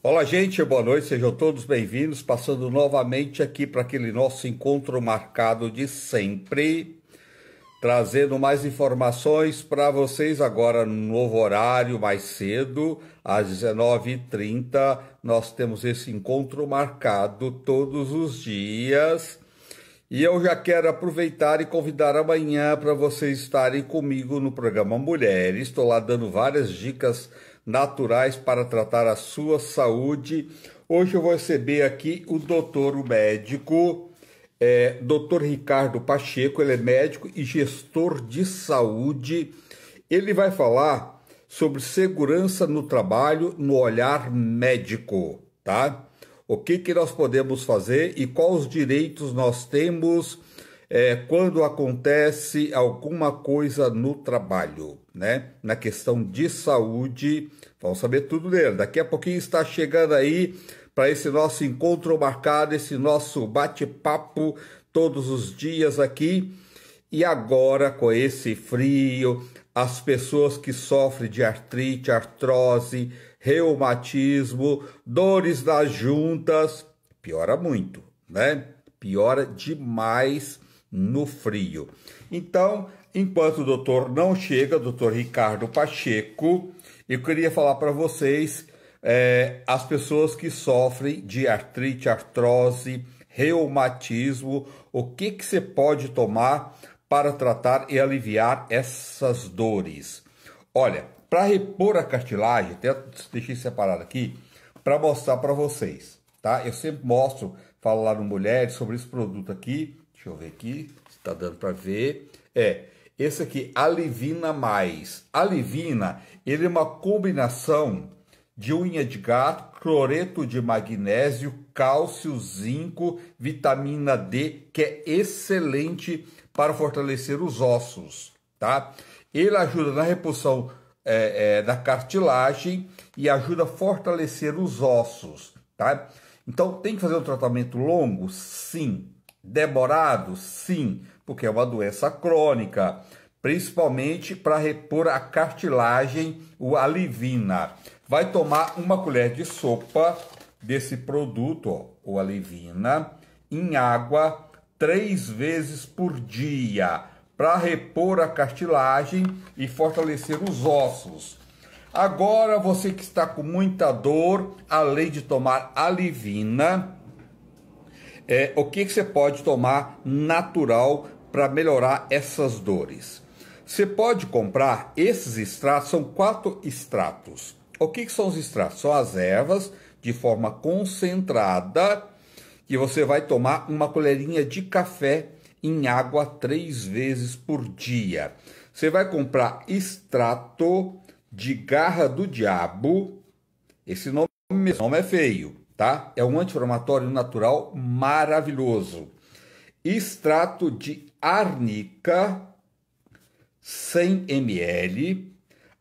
Olá, gente, boa noite, sejam todos bem-vindos. Passando novamente aqui para aquele nosso encontro marcado de sempre, trazendo mais informações para vocês agora no novo horário, mais cedo, às 19h30. Nós temos esse encontro marcado todos os dias. E eu já quero aproveitar e convidar amanhã para vocês estarem comigo no programa Mulheres. Estou lá dando várias dicas naturais para tratar a sua saúde. Hoje eu vou receber aqui o doutor o médico, é, doutor Ricardo Pacheco, ele é médico e gestor de saúde. Ele vai falar sobre segurança no trabalho no olhar médico, tá? O que, que nós podemos fazer e quais direitos nós temos é, quando acontece alguma coisa no trabalho, né? Na questão de saúde Vamos saber tudo dele. Daqui a pouquinho está chegando aí para esse nosso encontro marcado, esse nosso bate-papo todos os dias aqui. E agora, com esse frio, as pessoas que sofrem de artrite, artrose, reumatismo, dores nas juntas, piora muito, né? Piora demais no frio. Então, enquanto o doutor não chega, doutor Ricardo Pacheco, eu queria falar para vocês é, as pessoas que sofrem de artrite, artrose, reumatismo, o que, que você pode tomar para tratar e aliviar essas dores. Olha, para repor a cartilagem, até deixei separado aqui, para mostrar para vocês, tá? Eu sempre mostro, falo lá no Mulheres sobre esse produto aqui, deixa eu ver aqui, se está dando para ver, é esse aqui, Alivina Mais. Alivina, ele é uma combinação de unha de gato, cloreto de magnésio, cálcio, zinco, vitamina D, que é excelente para fortalecer os ossos, tá? Ele ajuda na reposição é, é, da cartilagem e ajuda a fortalecer os ossos, tá? Então, tem que fazer um tratamento longo? Sim. Demorado? Sim porque é uma doença crônica, principalmente para repor a cartilagem, o alivina. Vai tomar uma colher de sopa desse produto, ó, o alivina, em água três vezes por dia para repor a cartilagem e fortalecer os ossos. Agora, você que está com muita dor, além de tomar alivina, é, o que, que você pode tomar natural para melhorar essas dores. Você pode comprar esses extratos, são quatro extratos. O que, que são os extratos? São as ervas de forma concentrada que você vai tomar uma colherinha de café em água três vezes por dia. Você vai comprar extrato de garra do diabo. Esse nome, esse nome é feio, tá? É um anti-inflamatório natural maravilhoso. Extrato de árnica 100 ml,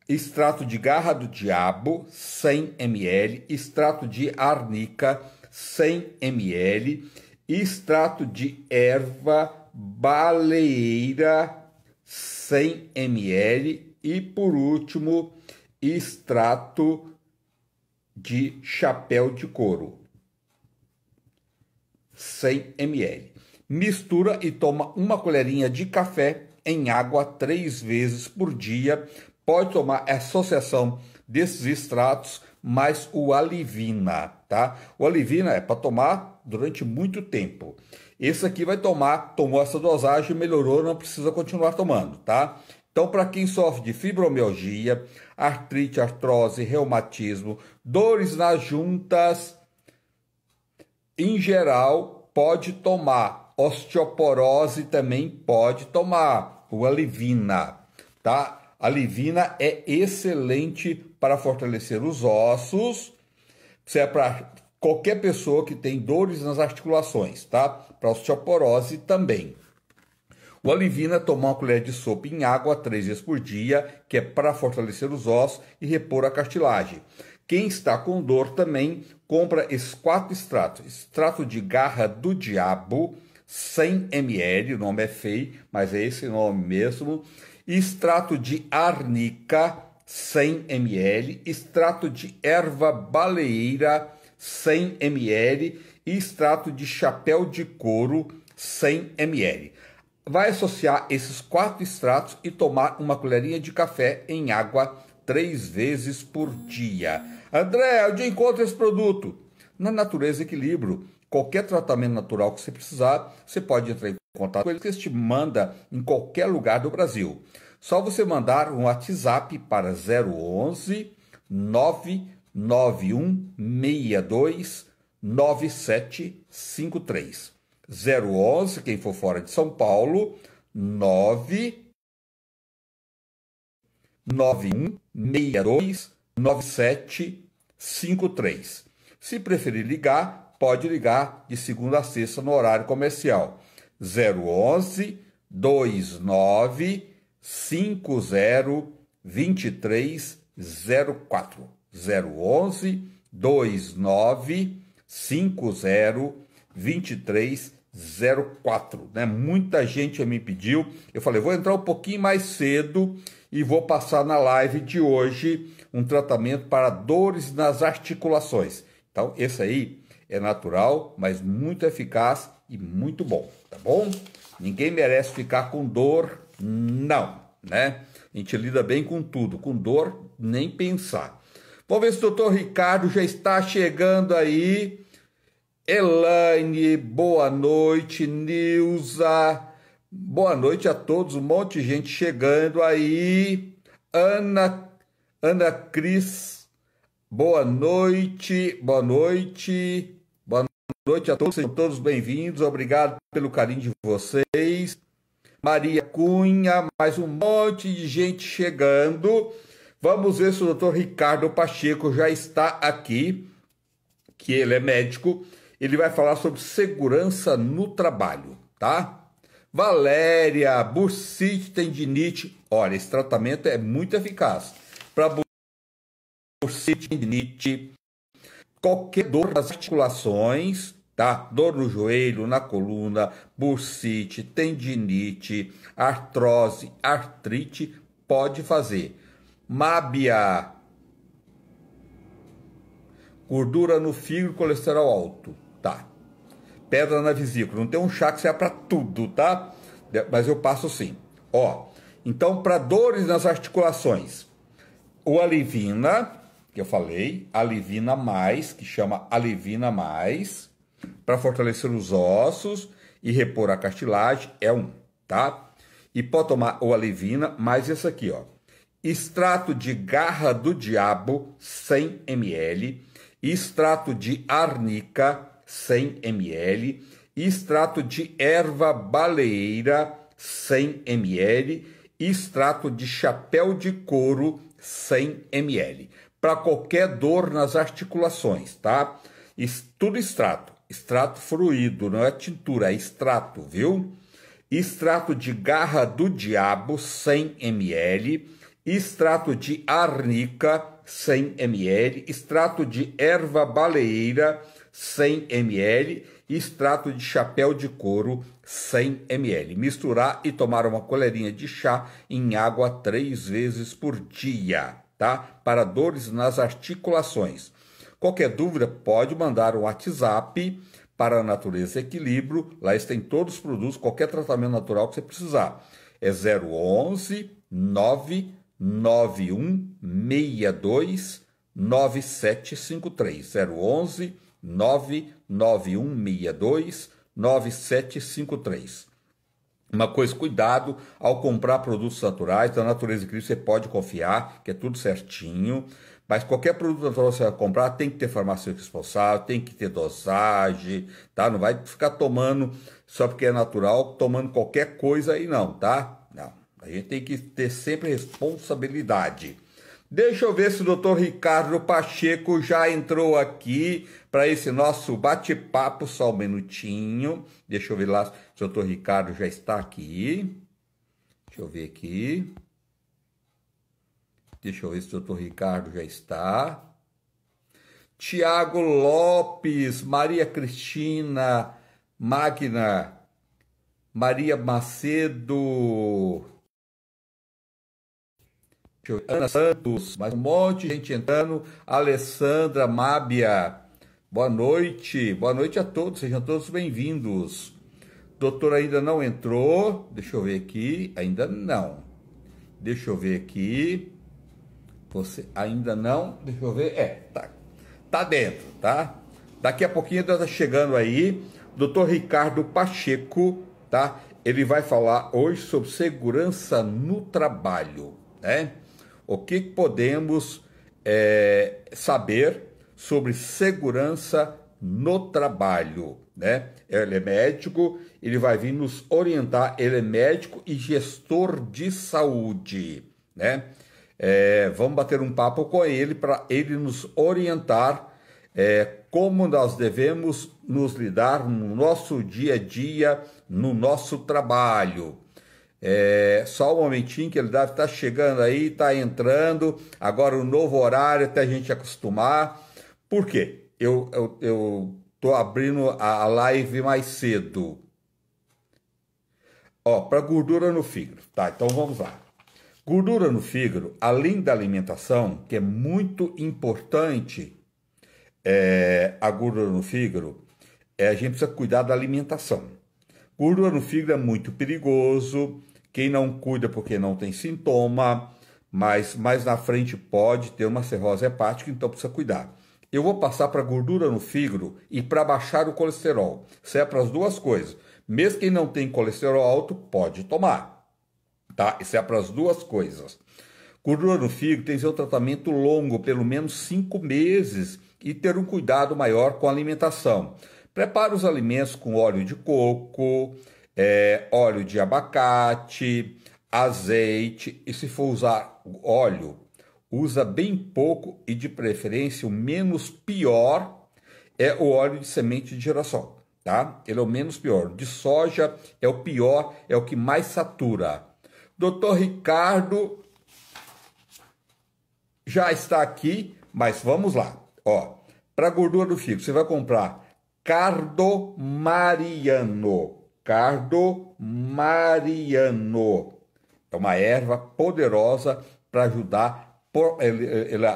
extrato de garra do diabo 100 ml, extrato de arnica 100 ml, extrato de erva baleeira 100 ml e por último extrato de chapéu de couro 100 ml mistura e toma uma colherinha de café em água três vezes por dia. Pode tomar associação desses extratos mais o alivina, tá? O alivina é para tomar durante muito tempo. Esse aqui vai tomar, tomou essa dosagem, melhorou, não precisa continuar tomando, tá? Então, para quem sofre de fibromialgia, artrite, artrose, reumatismo, dores nas juntas, em geral, pode tomar osteoporose também pode tomar o alivina, tá? A livina é excelente para fortalecer os ossos. Isso é para qualquer pessoa que tem dores nas articulações, tá? Para osteoporose também. O alivina é tomar uma colher de sopa em água três vezes por dia, que é para fortalecer os ossos e repor a cartilagem. Quem está com dor também compra esses quatro extratos: extrato de garra do diabo, 100 ml, o nome é feio, mas é esse nome mesmo. Extrato de arnica, 100 ml. Extrato de erva baleeira, 100 ml. E extrato de chapéu de couro, 100 ml. Vai associar esses quatro extratos e tomar uma colherinha de café em água três vezes por dia. André, onde encontra esse produto? Na Natureza Equilíbrio qualquer tratamento natural que você precisar, você pode entrar em contato com eles, que eles te manda em qualquer lugar do Brasil. Só você mandar um WhatsApp para 011 99162 9753. 011, quem for fora de São Paulo, 9 9162 9753. Se preferir ligar, pode ligar de segunda a sexta no horário comercial. 011 29 50 04 011 29 50 23 né? Muita gente me pediu. Eu falei, vou entrar um pouquinho mais cedo e vou passar na live de hoje um tratamento para dores nas articulações. Então, esse aí é natural, mas muito eficaz e muito bom, tá bom? Ninguém merece ficar com dor, não, né? A gente lida bem com tudo, com dor, nem pensar. Vamos ver se o doutor Ricardo já está chegando aí. Elaine, boa noite. Nilza, boa noite a todos. Um monte de gente chegando aí. Ana, Ana Cris, boa noite. Boa noite noite a todos, sejam todos bem-vindos. Obrigado pelo carinho de vocês. Maria Cunha, mais um monte de gente chegando. Vamos ver se o doutor Ricardo Pacheco já está aqui, que ele é médico. Ele vai falar sobre segurança no trabalho, tá? Valéria, bursite, tendinite. Olha, esse tratamento é muito eficaz para bursite, tendinite, qualquer dor nas articulações tá? Dor no joelho, na coluna, bursite, tendinite, artrose, artrite, pode fazer. Mábia, gordura no fígado e colesterol alto, tá? Pedra na vesícula, não tem um chá que seja para tudo, tá? Mas eu passo sim. Ó, então para dores nas articulações, o alivina, que eu falei, alivina mais, que chama alivina mais, para fortalecer os ossos e repor a cartilagem, é um, tá? E pode tomar ou a levina, mais esse aqui, ó. Extrato de garra do diabo, 100 ml. Extrato de arnica, 100 ml. Extrato de erva baleeira, 100 ml. Extrato de chapéu de couro, 100 ml. Para qualquer dor nas articulações, tá? tudo extrato extrato fruído, não é tintura, é extrato, viu? Extrato de garra do diabo, 100 ml. Extrato de arnica, 100 ml. Extrato de erva baleeira, 100 ml. Extrato de chapéu de couro, 100 ml. Misturar e tomar uma colherinha de chá em água três vezes por dia, tá? Para dores nas articulações. Qualquer dúvida, pode mandar o WhatsApp para a Natureza Equilíbrio. Lá tem todos os produtos, qualquer tratamento natural que você precisar. É 011 99162 9753 011 99162 9753 uma coisa, cuidado ao comprar produtos naturais da natureza Equilíbrio. você pode confiar que é tudo certinho. Mas qualquer produto que você vai comprar tem que ter farmacêutico responsável, tem que ter dosagem, tá? Não vai ficar tomando só porque é natural, tomando qualquer coisa aí não, tá? Não. A gente tem que ter sempre responsabilidade. Deixa eu ver se o doutor Ricardo Pacheco já entrou aqui para esse nosso bate-papo, só um minutinho. Deixa eu ver lá se o doutor Ricardo já está aqui. Deixa eu ver aqui. Deixa eu ver se o doutor Ricardo já está. Tiago Lopes, Maria Cristina Magna, Maria Macedo, Ana Santos, mais um monte de gente entrando. Alessandra Mábia, boa noite, boa noite a todos, sejam todos bem-vindos. Doutor ainda não entrou, deixa eu ver aqui, ainda não. Deixa eu ver aqui. Você ainda não, deixa eu ver, é, tá, tá dentro, tá? Daqui a pouquinho tá chegando aí, Dr. Ricardo Pacheco, tá? Ele vai falar hoje sobre segurança no trabalho, né? O que podemos é, saber sobre segurança no trabalho, né? Ele é médico, ele vai vir nos orientar, ele é médico e gestor de saúde, né? É, vamos bater um papo com ele para ele nos orientar é, como nós devemos nos lidar no nosso dia a dia, no nosso trabalho. É, só um momentinho que ele deve estar tá chegando aí, está entrando. Agora o novo horário até a gente acostumar. Por quê? Eu eu, eu tô abrindo a, a live mais cedo. Ó, para gordura no fígado, tá? Então vamos lá. Gordura no fígado, além da alimentação, que é muito importante, é, a gordura no fígado, é, a gente precisa cuidar da alimentação. Gordura no fígado é muito perigoso, quem não cuida porque não tem sintoma, mas mais na frente pode ter uma cirrose hepática, então precisa cuidar. Eu vou passar para gordura no fígado e para baixar o colesterol. Isso é para as duas coisas. Mesmo quem não tem colesterol alto, pode tomar tá? Isso é para as duas coisas. Gordura no fígado tem um tratamento longo, pelo menos cinco meses, e ter um cuidado maior com a alimentação. Prepare os alimentos com óleo de coco, é, óleo de abacate, azeite, e se for usar óleo, usa bem pouco e de preferência o menos pior é o óleo de semente de girassol, tá? Ele é o menos pior. De soja é o pior, é o que mais satura. Doutor Ricardo já está aqui, mas vamos lá. Ó, para gordura do fígado, você vai comprar Cardo Mariano. Cardo Mariano. É uma erva poderosa para ajudar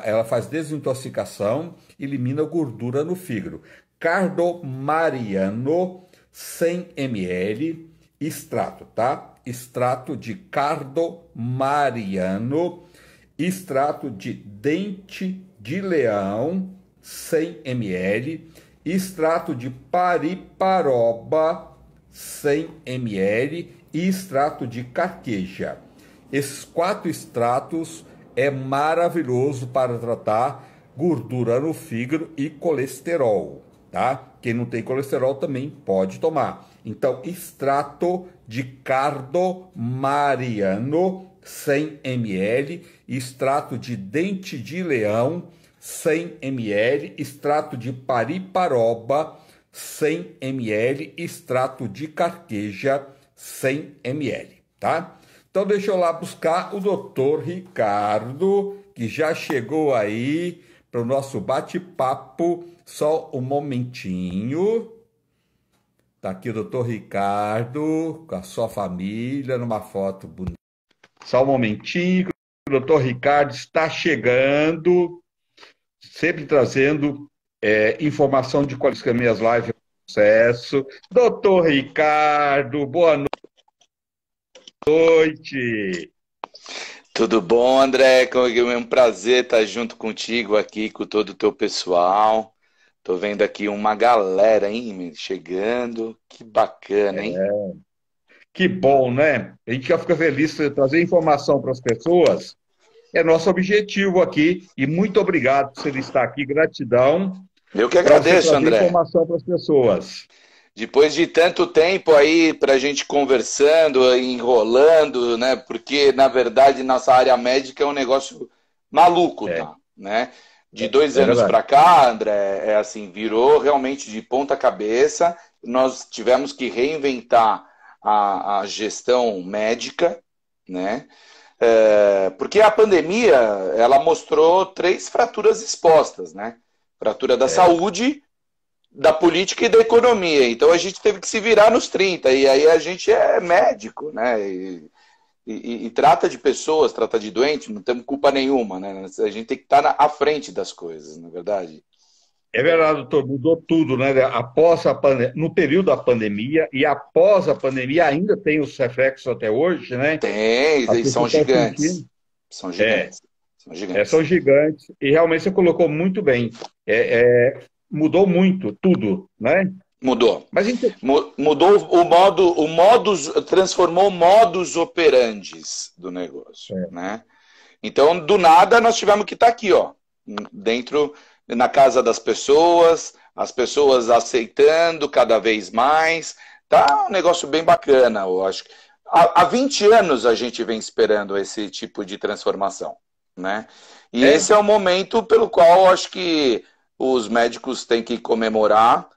ela, faz desintoxicação, elimina gordura no fígado. Cardomariano, 100 ml, extrato, tá? extrato de cardo mariano, extrato de dente de leão, 100 ml, extrato de pariparoba, 100 ml e extrato de carqueja. Esses quatro extratos é maravilhoso para tratar gordura no fígado e colesterol, tá? Quem não tem colesterol também pode tomar. Então, extrato de cardo mariano 100 ml, extrato de dente de leão 100 ml, extrato de pariparoba 100 ml, extrato de carqueja 100 ml, tá? Então deixa eu lá buscar o doutor Ricardo, que já chegou aí para o nosso bate-papo. Só um momentinho. Tá aqui o doutor Ricardo, com a sua família, numa foto bonita. Só um momentinho, o doutor Ricardo está chegando, sempre trazendo é, informação de quais que as minhas lives sucesso. Doutor Ricardo, boa noite. Boa noite. Tudo bom, André? É um prazer estar junto contigo aqui, com todo o teu pessoal. Tô vendo aqui uma galera, hein, chegando. Que bacana, hein? É. Que bom, né? A gente já fica feliz de trazer informação para as pessoas. É nosso objetivo aqui. E muito obrigado por você estar aqui. Gratidão. Eu que agradeço, André. informação para as pessoas. Depois de tanto tempo aí para a gente conversando, enrolando, né? Porque, na verdade, nossa área médica é um negócio maluco, é. tá? Né? De dois é anos para cá, André, é assim, virou realmente de ponta cabeça. Nós tivemos que reinventar a, a gestão médica, né? É, porque a pandemia, ela mostrou três fraturas expostas, né? Fratura da é. saúde, da política e da economia. Então a gente teve que se virar nos 30. E aí a gente é médico, né? E e, e, e, trata de pessoas, trata de doentes, não temos culpa nenhuma, né? A gente tem que estar na, à frente das coisas, na é verdade. É verdade, doutor, mudou tudo, né? Após a pande, no período da pandemia e após a pandemia ainda tem os reflexos até hoje, né? Tem, e são gigantes. São gigantes. É. São gigantes. É, são gigantes. E realmente você colocou muito bem. É, é mudou muito tudo, né? Mudou. Mas então... Mudou o modo, o modus, transformou o modus operandes do negócio, é. né? Então, do nada, nós tivemos que estar tá aqui, ó, dentro, na casa das pessoas, as pessoas aceitando cada vez mais, tá um negócio bem bacana, eu acho. Há, há 20 anos a gente vem esperando esse tipo de transformação, né? E é. esse é o momento pelo qual eu acho que os médicos têm que comemorar,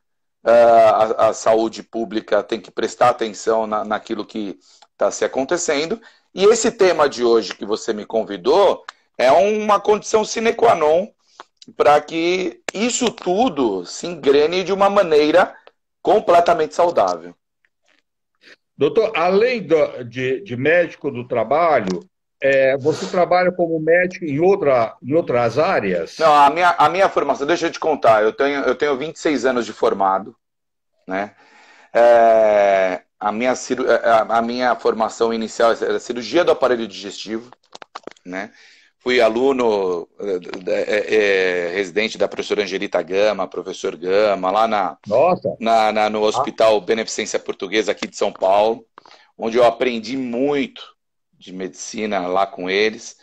ah, a, a saúde pública tem que prestar atenção na, naquilo que está se acontecendo. E esse tema de hoje que você me convidou é uma condição sine qua non para que isso tudo se engrene de uma maneira completamente saudável. Doutor, além do, de, de médico do trabalho, é, você trabalha como médico em, outra, em outras áreas? Não, a minha, a minha formação, deixa eu te contar, eu tenho, eu tenho 26 anos de formado, né? É, a, minha, é, a minha formação inicial era é cirurgia do aparelho digestivo, né? Fui aluno é, é, residente da professora Angelita Gama, professor Gama, lá na, na, na no Hospital ah. Beneficência Portuguesa aqui de São Paulo, onde eu aprendi muito de medicina lá com eles.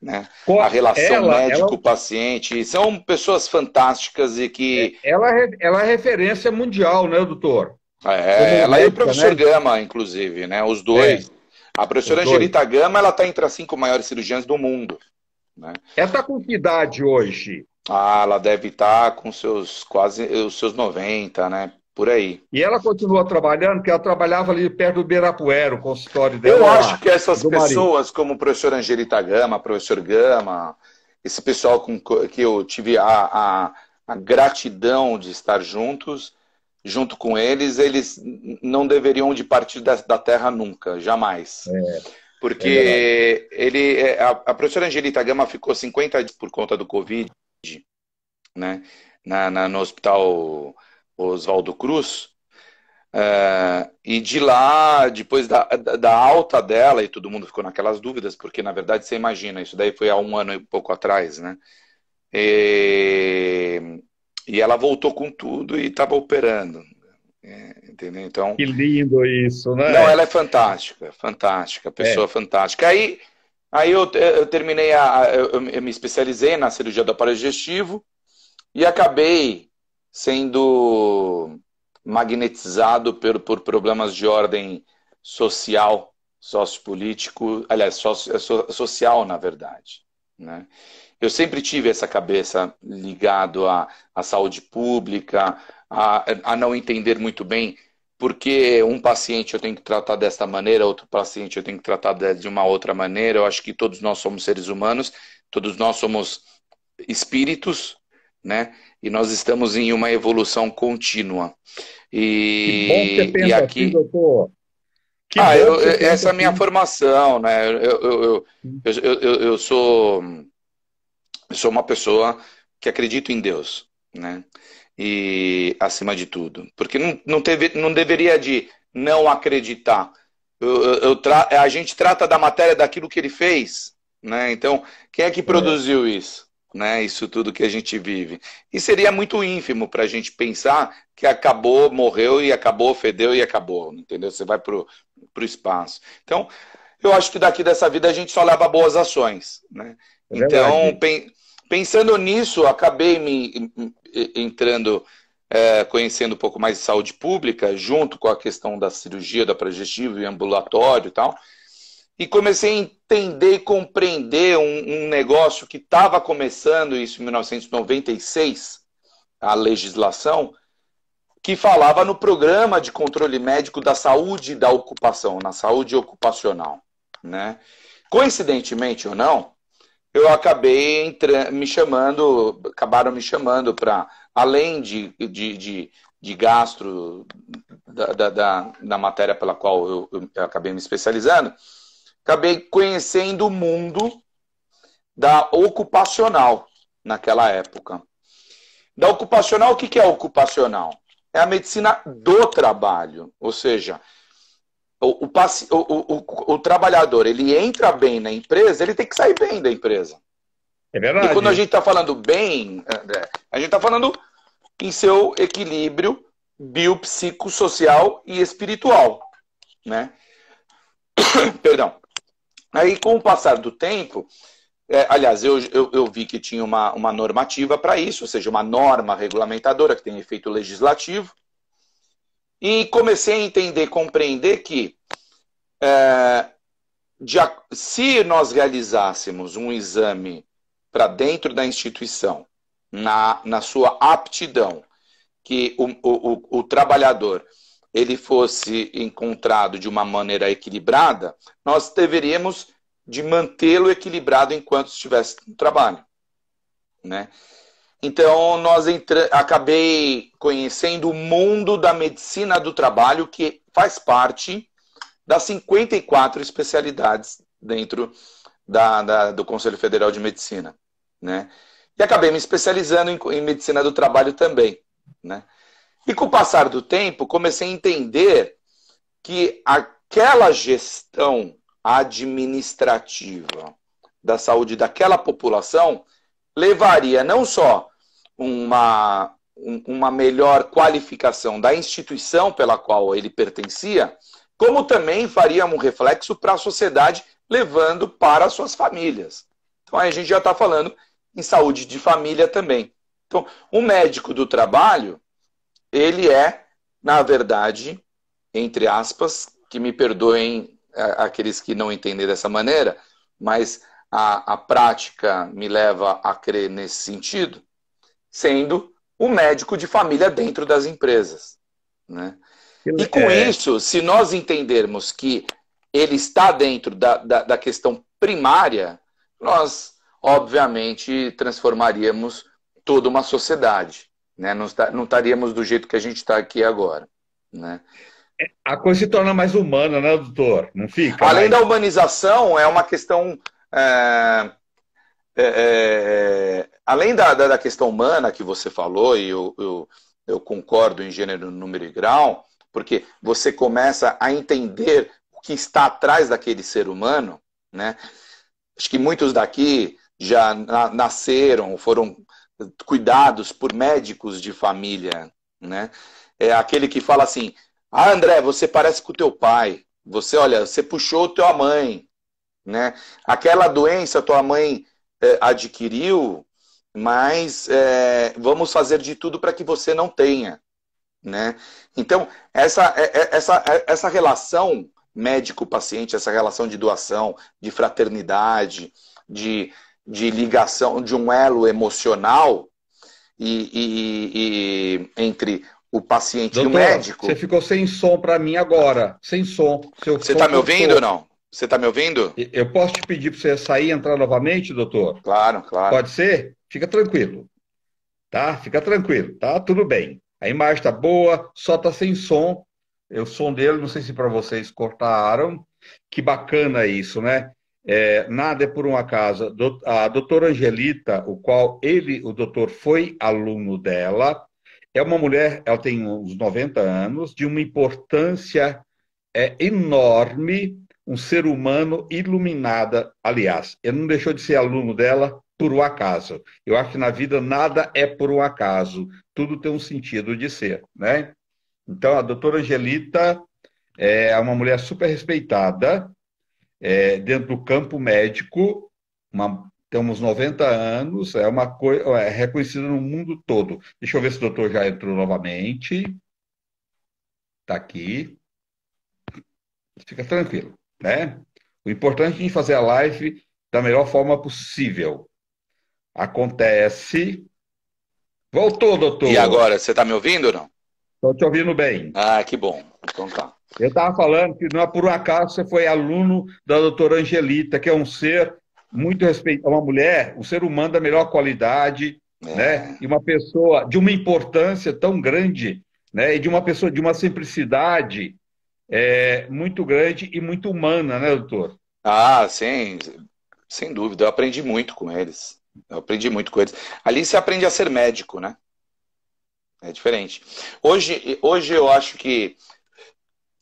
Né? a relação médico-paciente. Ela... É são pessoas fantásticas e que. É, ela, é, ela é referência mundial, né, doutor? É, ela médica, e o professor né? Gama, inclusive, né? Os dois. É. A professora Angelita Gama ela está entre as cinco maiores cirurgiãs do mundo. Né? Ela está com que idade hoje? Ah, ela deve estar tá com seus quase os seus 90, né? Por aí. E ela continua trabalhando, porque ela trabalhava ali perto do Beirapuera, o consultório dela. Eu acho que essas pessoas, marido. como o professor Angelita Gama, professor Gama, esse pessoal com que eu tive a, a, a gratidão de estar juntos, junto com eles, eles não deveriam de partir da, da terra nunca, jamais. É, é Porque é ele, a, a, professora Angelita Gama ficou 50 dias por conta do Covid, né? Na, na no hospital Oswaldo Cruz, é, e de lá, depois da, da alta dela, e todo mundo ficou naquelas dúvidas, porque na verdade você imagina, isso daí foi há um ano e pouco atrás, né? E, e ela voltou com tudo e estava operando. É, entendeu? Então, que lindo isso, né? Não, ela é fantástica, fantástica, pessoa é. fantástica. Aí, aí eu, eu terminei, a, eu, eu me especializei na cirurgia do aparelho digestivo e acabei sendo magnetizado por, por problemas de ordem social, sociopolítico, aliás, socio, é, social, na verdade. Né? Eu sempre tive essa cabeça ligado à, à saúde pública, a, a não entender muito bem porque um paciente eu tenho que tratar desta maneira, outro paciente eu tenho que tratar de uma outra maneira. Eu acho que todos nós somos seres humanos, todos nós somos espíritos né? E nós estamos em uma evolução contínua. E, que bom que você e aqui, assim, doutor. Que ah, eu, essa é a minha assim. formação, né? Eu, eu, eu, eu, eu, sou, eu sou uma pessoa que acredito em Deus, né? E acima de tudo, porque não, não, teve, não deveria de não acreditar. Eu, eu tra... A gente trata da matéria daquilo que ele fez, né? Então, quem é que é. produziu é. isso? né? Isso tudo que a gente vive. E seria muito ínfimo para a gente pensar que acabou, morreu e acabou, fedeu e acabou, entendeu? Você vai para o espaço. Então, eu acho que daqui dessa vida a gente só leva boas ações, né? É então, pen, pensando nisso, acabei me entrando, é, conhecendo um pouco mais de saúde pública, junto com a questão da cirurgia, da progestiva e ambulatório e tal e comecei a entender e compreender um, um negócio que estava começando, isso em 1996, a legislação, que falava no programa de controle médico da saúde e da ocupação, na saúde ocupacional. Né? Coincidentemente ou não, eu acabei me chamando, acabaram me chamando para, além de, de, de, de gastro da, da, da, matéria pela qual eu, eu acabei me especializando, acabei conhecendo o mundo da ocupacional naquela época. Da ocupacional, o que é ocupacional? É a medicina do trabalho, ou seja, o, o, o, o, trabalhador ele entra bem na empresa, ele tem que sair bem da empresa. É verdade. E quando a gente está falando bem, a gente está falando em seu equilíbrio biopsicossocial e espiritual, né? Perdão. Aí, com o passar do tempo, é, aliás, eu, eu, eu, vi que tinha uma, uma normativa para isso, ou seja, uma norma regulamentadora que tem efeito legislativo, e comecei a entender, compreender que é, de, se nós realizássemos um exame para dentro da instituição, na, na sua aptidão, que o, o, o, o trabalhador ele fosse encontrado de uma maneira equilibrada, nós deveríamos de mantê-lo equilibrado enquanto estivesse no trabalho, né? Então nós entra... acabei conhecendo o mundo da medicina do trabalho que faz parte das 54 especialidades dentro da, da, do Conselho Federal de Medicina, né? E acabei me especializando em, em medicina do trabalho também, né? E com o passar do tempo, comecei a entender que aquela gestão administrativa da saúde daquela população levaria não só uma, uma melhor qualificação da instituição pela qual ele pertencia, como também faria um reflexo para a sociedade, levando para suas famílias. Então aí a gente já está falando em saúde de família também. Então, o médico do trabalho, ele é, na verdade, entre aspas, que me perdoem é, aqueles que não entendem dessa maneira, mas a, a prática me leva a crer nesse sentido, sendo o médico de família dentro das empresas. Né? E com é... isso, se nós entendermos que ele está dentro da, da, da questão primária, nós, obviamente, transformaríamos toda uma sociedade. Né? Não, estaríamos do jeito que a gente está aqui agora. Né? É, a coisa se torna mais humana, né, doutor? Não fica? Além da humanização, é uma questão. É, é, é, além da, da, questão humana que você falou, e eu, eu, eu concordo em gênero, número e grau, porque você começa a entender o que está atrás daquele ser humano, né? Acho que muitos daqui já na, nasceram, foram cuidados por médicos de família, né? É aquele que fala assim: "Ah, André, você parece com o teu pai. Você, olha, você puxou tua mãe, né? Aquela doença tua mãe é, adquiriu, mas é, vamos fazer de tudo para que você não tenha, né? Então essa é, é, essa é, essa relação médico-paciente, essa relação de doação, de fraternidade, de de ligação, de um elo emocional e, e, e entre o paciente Doutor, e o médico. Você ficou sem som para mim agora, sem som. você está me ouvindo ou não? Você está me ouvindo? Eu posso te pedir para você sair e entrar novamente, doutor? Claro, claro. Pode ser? Fica tranquilo. Tá? Fica tranquilo, tá? Tudo bem. A imagem está boa, só está sem som. O som dele, não sei se para vocês cortaram. Que bacana isso, né? é, nada é por um acaso. A doutora Angelita, o qual ele, o doutor, foi aluno dela, é uma mulher, ela tem uns 90 anos, de uma importância é, enorme, um ser humano iluminada. Aliás, ele não deixou de ser aluno dela por um acaso. Eu acho que na vida nada é por um acaso, tudo tem um sentido de ser, né? Então, a doutora Angelita é, é uma mulher super respeitada, é, dentro do campo médico, uma, temos 90 anos, é uma coisa é reconhecida no mundo todo. Deixa eu ver se o doutor já entrou novamente. Está aqui. Fica tranquilo, né? O importante é a gente fazer a live da melhor forma possível. Acontece. Voltou, doutor. E agora, você está me ouvindo ou não? Estou te ouvindo bem. Ah, que bom. Então tá. Eu estava falando que não é por um acaso você foi aluno da doutora Angelita, que é um ser muito respeitado, é uma mulher, um ser humano da melhor qualidade, é. né? E uma pessoa de uma importância tão grande, né? E de uma pessoa de uma simplicidade é, muito grande e muito humana, né, doutor? Ah, sim, sem dúvida. Eu aprendi muito com eles. Eu aprendi muito com eles. Ali você aprende a ser médico, né? É diferente. Hoje, hoje eu acho que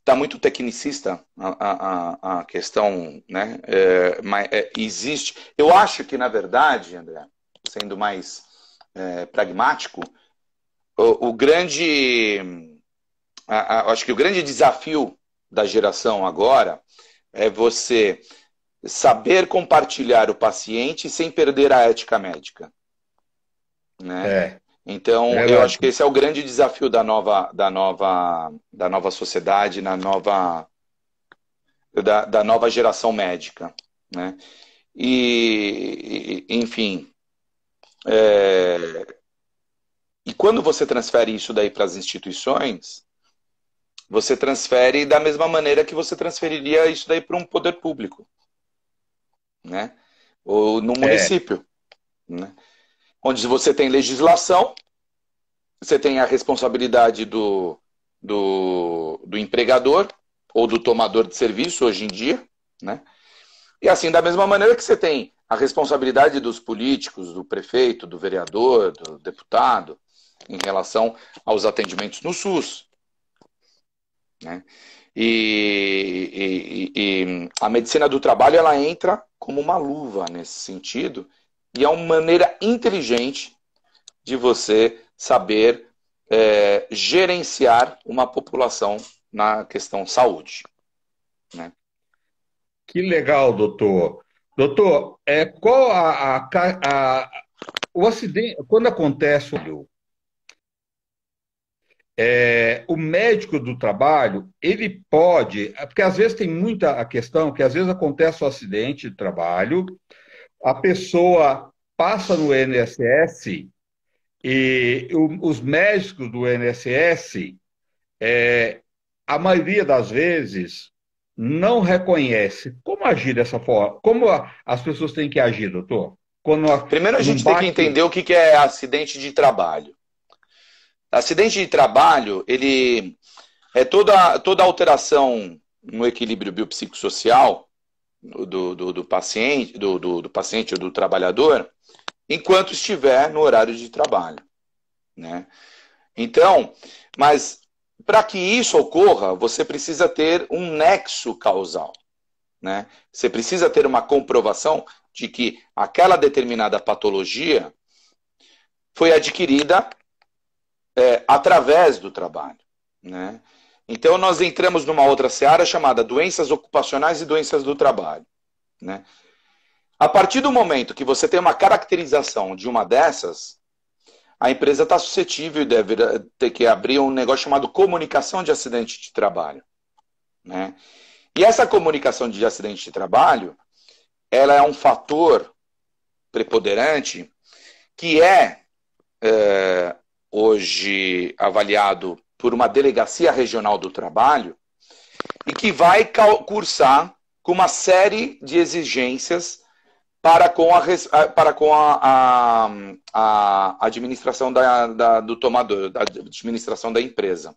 Está muito tecnicista a, a, a questão, né? É, mas é, existe. Eu acho que, na verdade, André, sendo mais é, pragmático, o, o grande. A, acho que o grande desafio da geração agora é você saber compartilhar o paciente sem perder a ética médica. Né? É. Então, é eu acho que esse é o grande desafio da nova, da nova, da nova sociedade, na nova, da, da nova geração médica, né? E, enfim, é... e quando você transfere isso daí para as instituições, você transfere da mesma maneira que você transferiria isso daí para um poder público, né? Ou no é. município, é. né? onde você tem legislação, você tem a responsabilidade do, do, do empregador ou do tomador de serviço hoje em dia, né? E assim, da mesma maneira que você tem a responsabilidade dos políticos, do prefeito, do vereador, do deputado, em relação aos atendimentos no SUS. Né? E, e, e, a medicina do trabalho ela entra como uma luva nesse sentido, e é uma maneira inteligente de você saber é, gerenciar uma população na questão saúde. Né? Que legal, doutor. Doutor, é, qual a, a, a o acidente, quando acontece é, o médico do trabalho, ele pode, é, porque às vezes tem muita a questão que às vezes acontece o um acidente de trabalho, a pessoa passa no NSS e os médicos do NSS, é, a maioria das vezes, não reconhece. Como agir dessa forma? Como as pessoas têm que agir, doutor? Quando a, Primeiro a gente bate... tem que entender o que é acidente de trabalho. Acidente de trabalho, ele é toda, toda alteração no equilíbrio biopsicossocial do, do, do paciente, do, do, do paciente ou do trabalhador, enquanto estiver no horário de trabalho. Né? Então, mas para que isso ocorra, você precisa ter um nexo causal. Né? Você precisa ter uma comprovação de que aquela determinada patologia foi adquirida é, através do trabalho. Né? Então, nós entramos numa outra seara chamada doenças ocupacionais e doenças do trabalho. Né? A partir do momento que você tem uma caracterização de uma dessas, a empresa está suscetível deve eh, ter que abrir um negócio chamado comunicação de acidente de trabalho. Né? E essa comunicação de acidente de trabalho, ela é um fator preponderante que é, é hoje avaliado por uma delegacia regional do trabalho e que vai cursar com uma série de exigências para com a, para com a, a, a administração da, da, do tomador, da administração da empresa.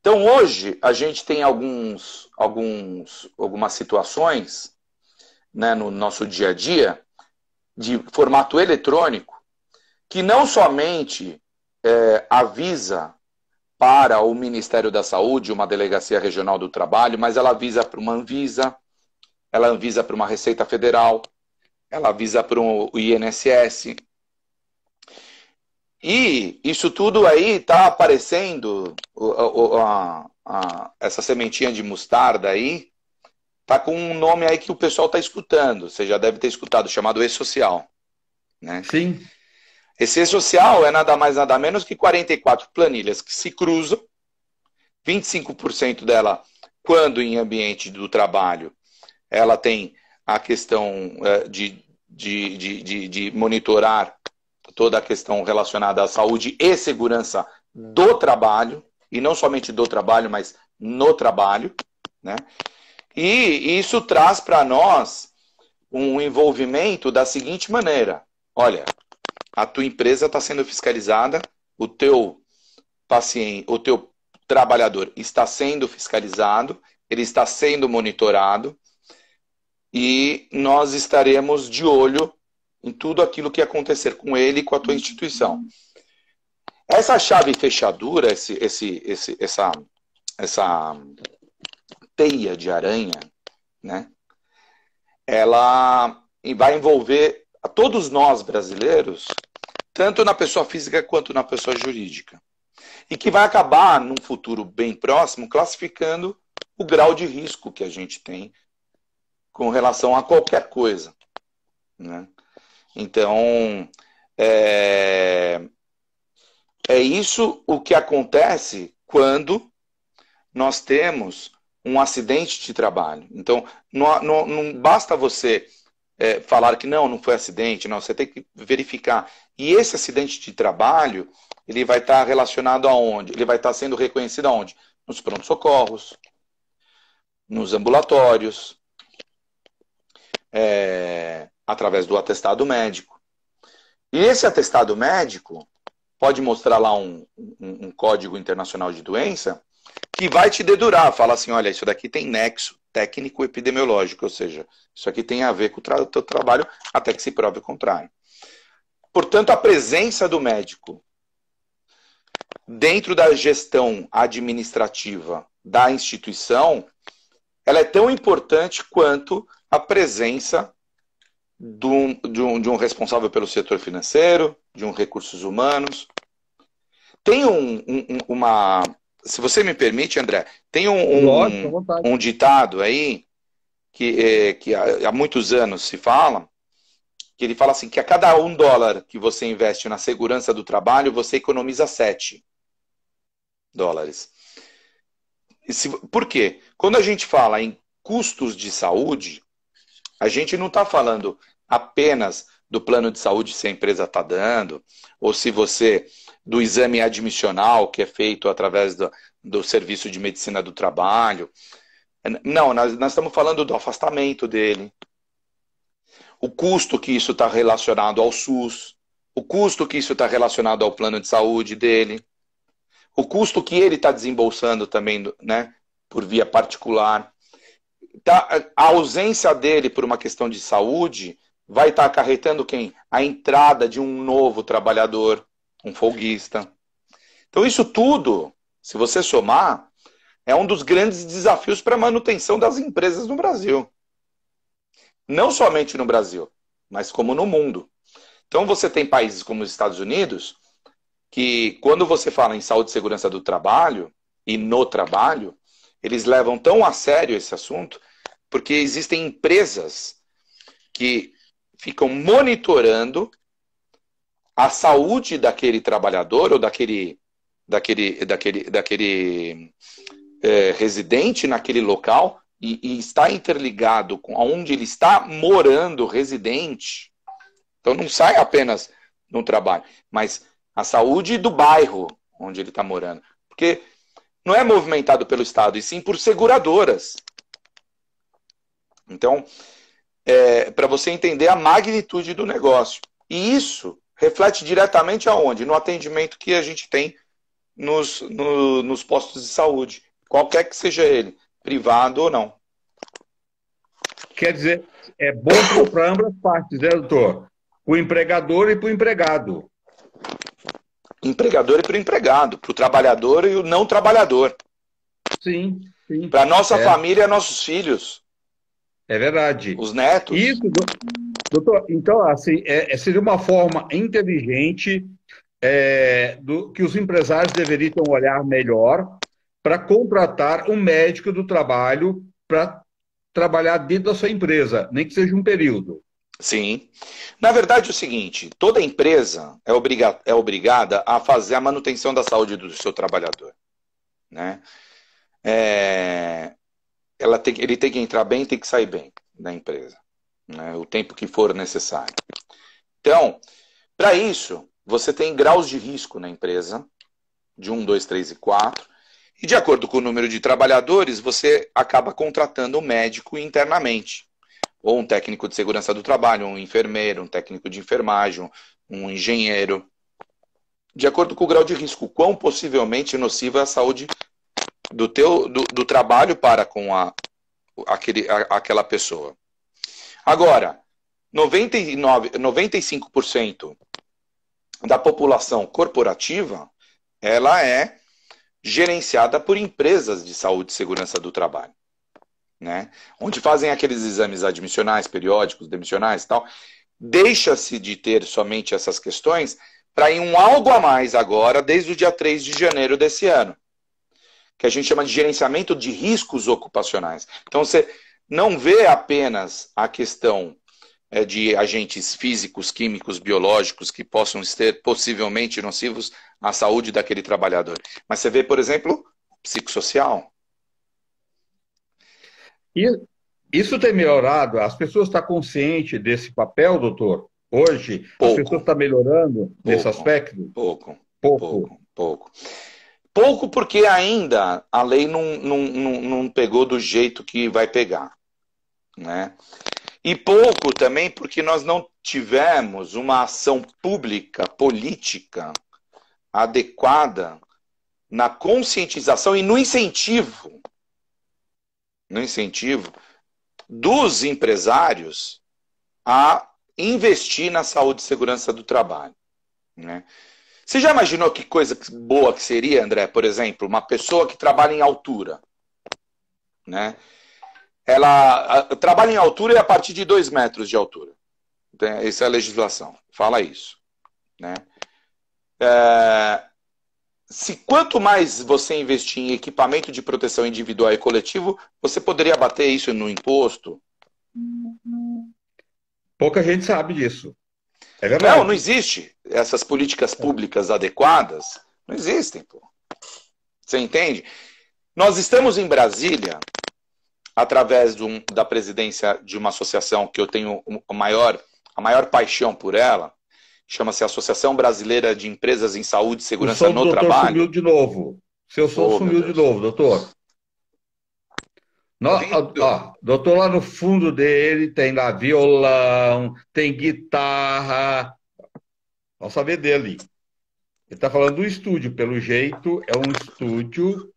Então hoje a gente tem alguns, alguns, algumas situações né, no nosso dia a dia de formato eletrônico que não somente é, avisa para o Ministério da Saúde, uma delegacia regional do trabalho, mas ela visa para uma Anvisa, ela visa para uma Receita Federal, ela visa para o INSS. E isso tudo aí está aparecendo, a, a, a, essa sementinha de mostarda aí, tá com um nome aí que o pessoal está escutando, você já deve ter escutado, chamado E-Social. Né? Sim. Esse social é nada mais nada menos que 44 planilhas que se cruzam, 25% dela quando em ambiente do trabalho, ela tem a questão de, de, de, de, de monitorar toda a questão relacionada à saúde e segurança do trabalho, e não somente do trabalho, mas no trabalho. Né? E isso traz para nós um envolvimento da seguinte maneira: olha, a tua empresa está sendo fiscalizada, o teu paciente, o teu trabalhador está sendo fiscalizado, ele está sendo monitorado e nós estaremos de olho em tudo aquilo que acontecer com ele e com a tua instituição. Essa chave fechadura, esse, esse, esse, essa, essa teia de aranha, né? Ela vai envolver a todos nós brasileiros tanto na pessoa física quanto na pessoa jurídica. E que vai acabar, num futuro bem próximo, classificando o grau de risco que a gente tem com relação a qualquer coisa. Né? Então, é... é isso o que acontece quando nós temos um acidente de trabalho. Então, não, não, não basta você é, falar que não, não foi acidente, não. Você tem que verificar e esse acidente de trabalho, ele vai estar relacionado aonde? Ele vai estar sendo reconhecido aonde? Nos prontos-socorros, nos ambulatórios, é, através do atestado médico. E esse atestado médico pode mostrar lá um, um, um código internacional de doença que vai te dedurar, fala assim, olha, isso daqui tem nexo técnico epidemiológico, ou seja, isso aqui tem a ver com o teu trabalho até que se prove o contrário. Portanto, a presença do médico dentro da gestão administrativa da instituição, ela é tão importante quanto a presença de um, de um, de um responsável pelo setor financeiro, de um recursos humanos. Tem um, uma. Se você me permite, André, tem um, um, ditado aí que, é, que há muitos anos se fala, que ele fala assim, que a cada um dólar que você investe na segurança do trabalho, você economiza sete dólares. Se, por quê? Quando a gente fala em custos de saúde, a gente não está falando apenas do plano de saúde se a empresa está dando, ou se você, do exame admissional que é feito através do, do serviço de medicina do trabalho. Não, nós, nós estamos falando do afastamento dele, o custo que isso está relacionado ao SUS, o custo que isso está relacionado ao plano de saúde dele, o custo que ele está desembolsando também, né, por via particular. Tá, a ausência dele por uma questão de saúde vai estar tá acarretando quem? A entrada de um novo trabalhador, um folguista. Então, isso tudo, se você somar, é um dos grandes desafios para a manutenção das empresas no Brasil. Não somente no Brasil, mas como no mundo. Então você tem países como os Estados Unidos, que quando você fala em saúde e segurança do trabalho e no trabalho, eles levam tão a sério esse assunto, porque existem empresas que ficam monitorando a saúde daquele trabalhador ou daquele daquele daquele daquele é, residente naquele local e, e está interligado com aonde ele está morando, residente. Então não sai apenas no trabalho, mas a saúde do bairro onde ele está morando. Porque não é movimentado pelo Estado, e sim por seguradoras. Então, é, para você entender a magnitude do negócio. E isso reflete diretamente aonde? No atendimento que a gente tem nos, no, nos postos de saúde, qualquer que seja ele privado ou não. Quer dizer, é bom para ambas partes, né, doutor? Para o empregador e para o empregado. Empregador e para o empregado, para o trabalhador e o não trabalhador. Sim, sim. Para nossa é. família e nossos filhos. É verdade. Os netos. Isso, doutor. Então, assim, é, é, seria uma forma inteligente é, do, que os empresários deveriam olhar melhor para contratar um médico do trabalho para trabalhar dentro da sua empresa, nem que seja um período. Sim. Na verdade, é o seguinte: toda empresa é, obriga é obrigada a fazer a manutenção da saúde do seu trabalhador. Né? É... Ela tem, ele tem que entrar bem tem que sair bem da empresa, né? o tempo que for necessário. Então, para isso, você tem graus de risco na empresa, de 1, 2, 3 e 4. E de acordo com o número de trabalhadores, você acaba contratando um médico internamente, ou um técnico de segurança do trabalho, um enfermeiro, um técnico de enfermagem, um engenheiro. De acordo com o grau de risco, quão possivelmente nociva é a saúde do teu do, do trabalho para com a, aquele, a, aquela pessoa. Agora, 99, 95% da população corporativa, ela é gerenciada por empresas de saúde e segurança do trabalho, né? Onde fazem aqueles exames admissionais, periódicos, demissionais e tal. Deixa-se de ter somente essas questões para ir um algo a mais agora, desde o dia 3 de janeiro desse ano, que a gente chama de gerenciamento de riscos ocupacionais. Então, você não vê apenas a questão é, de agentes físicos, químicos, biológicos que possam ser possivelmente nocivos à saúde daquele trabalhador. Mas você vê, por exemplo, psicossocial. E isso tem melhorado? As pessoas estão tá conscientes desse papel, doutor? Hoje, pouco. as pessoas estão tá melhorando pouco. nesse aspecto? Pouco. Pouco. Pouco. Pouco. Pouco porque ainda a lei não, não, não, não pegou do jeito que vai pegar. Né? E pouco também porque nós não tivemos uma ação pública, política, adequada na conscientização e no incentivo, no incentivo dos empresários a investir na saúde e segurança do trabalho. Né? Você já imaginou que coisa boa que seria, André, por exemplo, uma pessoa que trabalha em altura, né? ela trabalha em altura e é a partir de dois metros de altura. Essa é a legislação, fala isso. Né? É, se quanto mais você investir em equipamento de proteção individual e coletivo, você poderia bater isso no imposto? Pouca gente sabe disso. É não, não existe. Essas políticas públicas adequadas não existem. Pô. Você entende? Nós estamos em Brasília através um, da presidência de uma associação que eu tenho o maior, a maior paixão por ela, chama-se Associação Brasileira de Empresas em Saúde e Segurança no Trabalho. sumiu de novo. Seu som oh, sumiu de novo, doutor. No, ó, doutor, lá no fundo dele tem lá violão, tem guitarra. Vamos saber dele. Ele está falando do estúdio, pelo jeito, é um estúdio.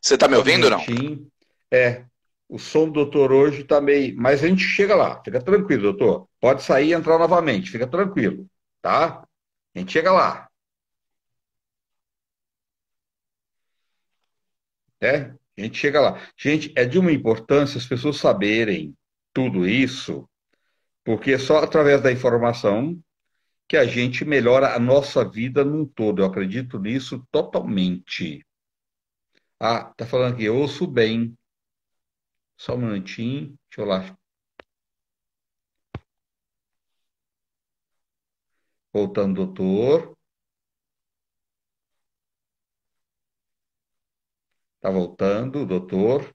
Você está me ouvindo, não? Sim, É o som do doutor hoje está meio. Mas a gente chega lá, fica tranquilo, doutor. Pode sair e entrar novamente, fica tranquilo, tá? A gente chega lá. É? A gente chega lá. Gente, é de uma importância as pessoas saberem tudo isso, porque é só através da informação que a gente melhora a nossa vida num todo. Eu acredito nisso totalmente. Ah, tá falando que eu ouço bem. Só um minutinho, deixa eu lá. Voltando, doutor. Tá voltando, doutor.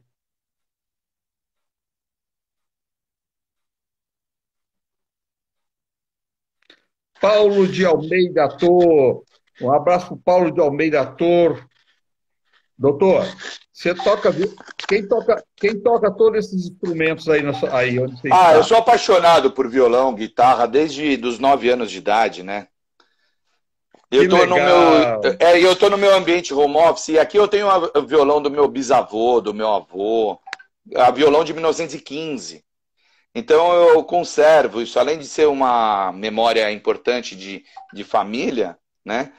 Paulo de Almeida Ator. Um abraço para Paulo de Almeida Ator. Doutor, você toca, viu? Quem toca, quem toca todos esses instrumentos aí, sua, aí onde você Ah, está? eu sou apaixonado por violão, guitarra, desde os nove anos de idade, né? Eu estou tô, no meu, é, eu tô no meu ambiente home office e aqui eu tenho o violão do meu bisavô, do meu avô, a violão de 1915. Então eu conservo isso, além de ser uma memória importante de, de família, né?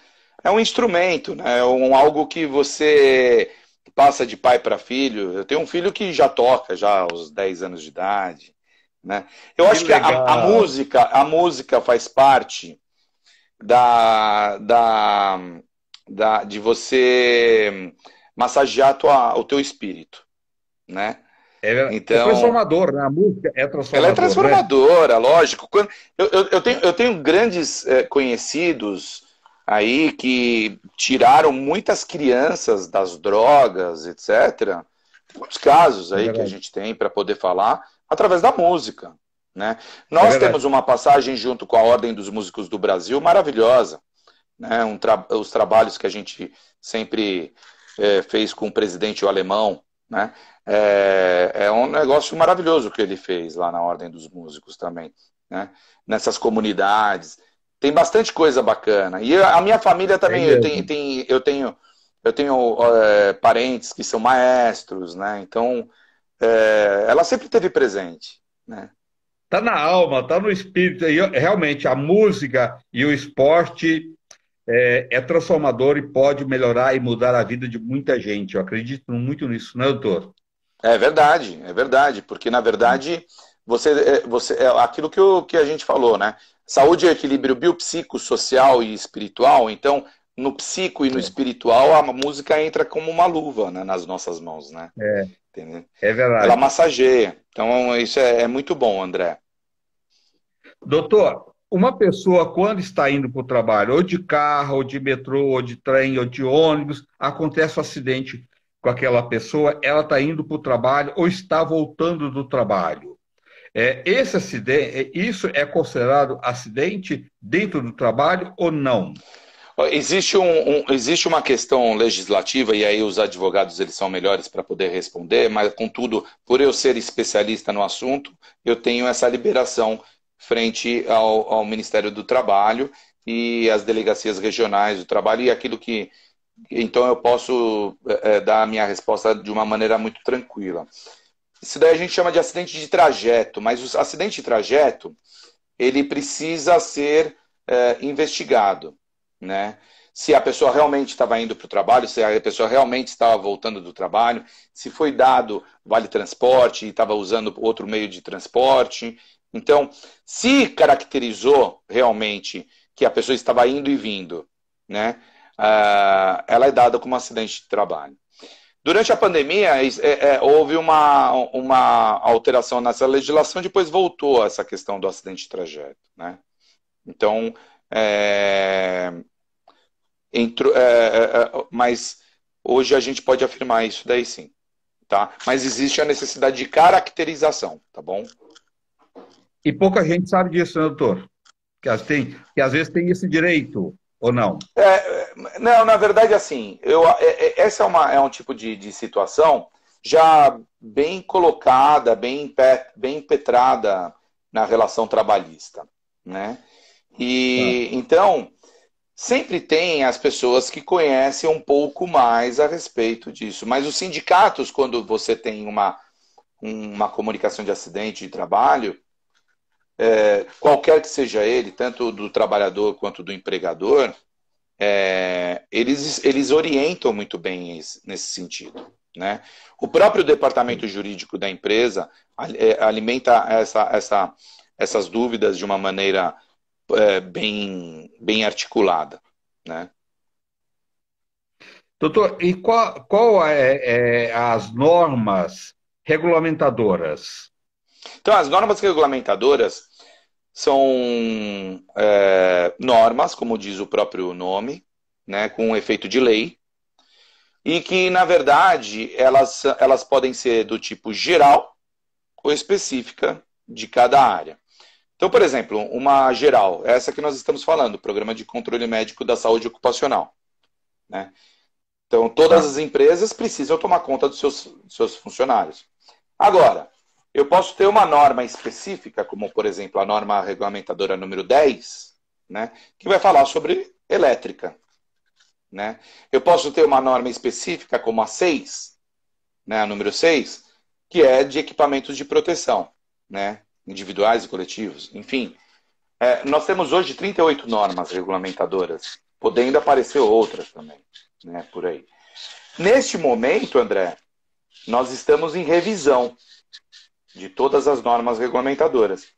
É um instrumento, né? É um, algo que você passa de pai para filho. Eu tenho um filho que já toca já aos 10 anos de idade, né? Eu que acho legal. que a, a, música, a música faz parte da, da, da de você massagear tua, o teu espírito, né? É, é então, é transformador, né? A música é transformadora. Ela é né? transformadora, né? lógico. Quando, eu, eu, eu, tenho, eu tenho grandes é, conhecidos aí que tiraram muitas crianças das drogas, etc. muitos casos aí é que a gente tem para poder falar através da música. Né? Nós é temos uma passagem junto com a Ordem dos Músicos do Brasil maravilhosa. Né? Um tra os trabalhos que a gente sempre é, fez com o presidente o alemão. Né? É, é, um negócio maravilhoso que ele fez lá na Ordem dos Músicos também. Né? Nessas comunidades, tem bastante coisa bacana. E a minha família também, é eu, tenho, tem, eu tenho, eu tenho é, parentes que são maestros, né? Então, é, ela sempre teve presente, né? Tá na alma, tá no espírito. E realmente, a música e o esporte é, é, transformador e pode melhorar e mudar a vida de muita gente. Eu acredito muito nisso, né, doutor? É verdade, é verdade, porque na verdade você, você é aquilo que, o que a gente falou, né? Saúde é equilíbrio social e espiritual, então no psico e no é. espiritual a música entra como uma luva né, nas nossas mãos, né? É. Entendeu? É verdade. Ela massageia. Então isso é, é muito bom, André. Doutor, uma pessoa quando está indo para o trabalho, ou de carro, ou de metrô, ou de trem, ou de ônibus, acontece um acidente com aquela pessoa, ela está indo para o trabalho ou está voltando do trabalho. É, esse acidente, é, isso é considerado acidente dentro do trabalho ou não? Existe, um, um, existe uma questão legislativa, e aí os advogados eles são melhores para poder responder, mas, contudo, por eu ser especialista no assunto, eu tenho essa liberação frente ao, ao Ministério do Trabalho e às delegacias regionais do trabalho e aquilo que. Então, eu posso é, é dar a minha resposta de uma maneira muito tranquila. Isso daí a gente chama de acidente de trajeto, mas o acidente de trajeto ele precisa ser é, investigado, né? Se a pessoa realmente estava indo para o trabalho, se a pessoa realmente estava voltando do trabalho, se foi dado vale transporte e estava usando outro meio de transporte. Então, se caracterizou realmente que a pessoa estava indo e vindo, né? Ah, ela é dada como acidente de trabalho. Durante a pandemia, é, é, é, houve uma, uma alteração nessa legislação, depois voltou essa questão do acidente de trajeto. Né? Então, é, entrou, é, é, mas hoje a gente pode afirmar isso daí sim. Tá? Mas existe a necessidade de caracterização, tá bom? E pouca gente sabe disso, né, doutor? Que, tem, que às vezes tem esse direito. Ou não? É, é, não, na verdade, assim, eu, é, é, essa é, uma, é um tipo de, de situação já bem colocada, bem, bem petrada na relação trabalhista, né? E ah. então sempre tem as pessoas que conhecem um pouco mais a respeito disso. Mas os sindicatos, quando você tem uma, uma comunicação de acidente de trabalho, é, qualquer que seja ele, tanto do trabalhador quanto do empregador, é, eles, eles orientam muito bem esse, nesse sentido. Né? O próprio departamento jurídico da empresa é, alimenta essa, essa, essas dúvidas de uma maneira é, bem, bem articulada. Né? Doutor, e qual, qual é, é, as normas regulamentadoras? Então, as normas regulamentadoras são é, normas, como diz o próprio nome, né, com efeito de lei, e que, na verdade, elas, elas podem ser do tipo geral ou específica de cada área. Então, por exemplo, uma geral, essa que nós estamos falando, o Programa de Controle Médico da Saúde Ocupacional. Né? Então, todas tá. as empresas precisam tomar conta dos seus, dos seus funcionários. Agora, eu posso ter uma norma específica, como, por exemplo, a norma regulamentadora número 10, né, que vai falar sobre elétrica. Né? Eu posso ter uma norma específica, como a 6, né, a número 6, que é de equipamentos de proteção, né, individuais e coletivos, enfim. É, nós temos hoje 38 normas regulamentadoras, podendo aparecer outras também, né, por aí. Neste momento, André, nós estamos em revisão de todas as normas regulamentadoras.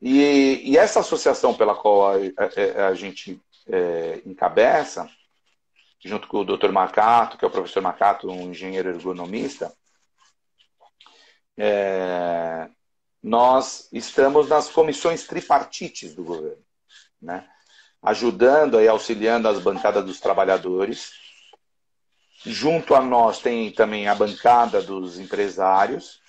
E, e essa associação pela qual a, a, a gente é, encabeça, junto com o Dr. Macato, que é o professor Macato, um engenheiro ergonomista, é, nós estamos nas comissões tripartites do governo, né? ajudando e auxiliando as bancadas dos trabalhadores. Junto a nós tem também a bancada dos empresários,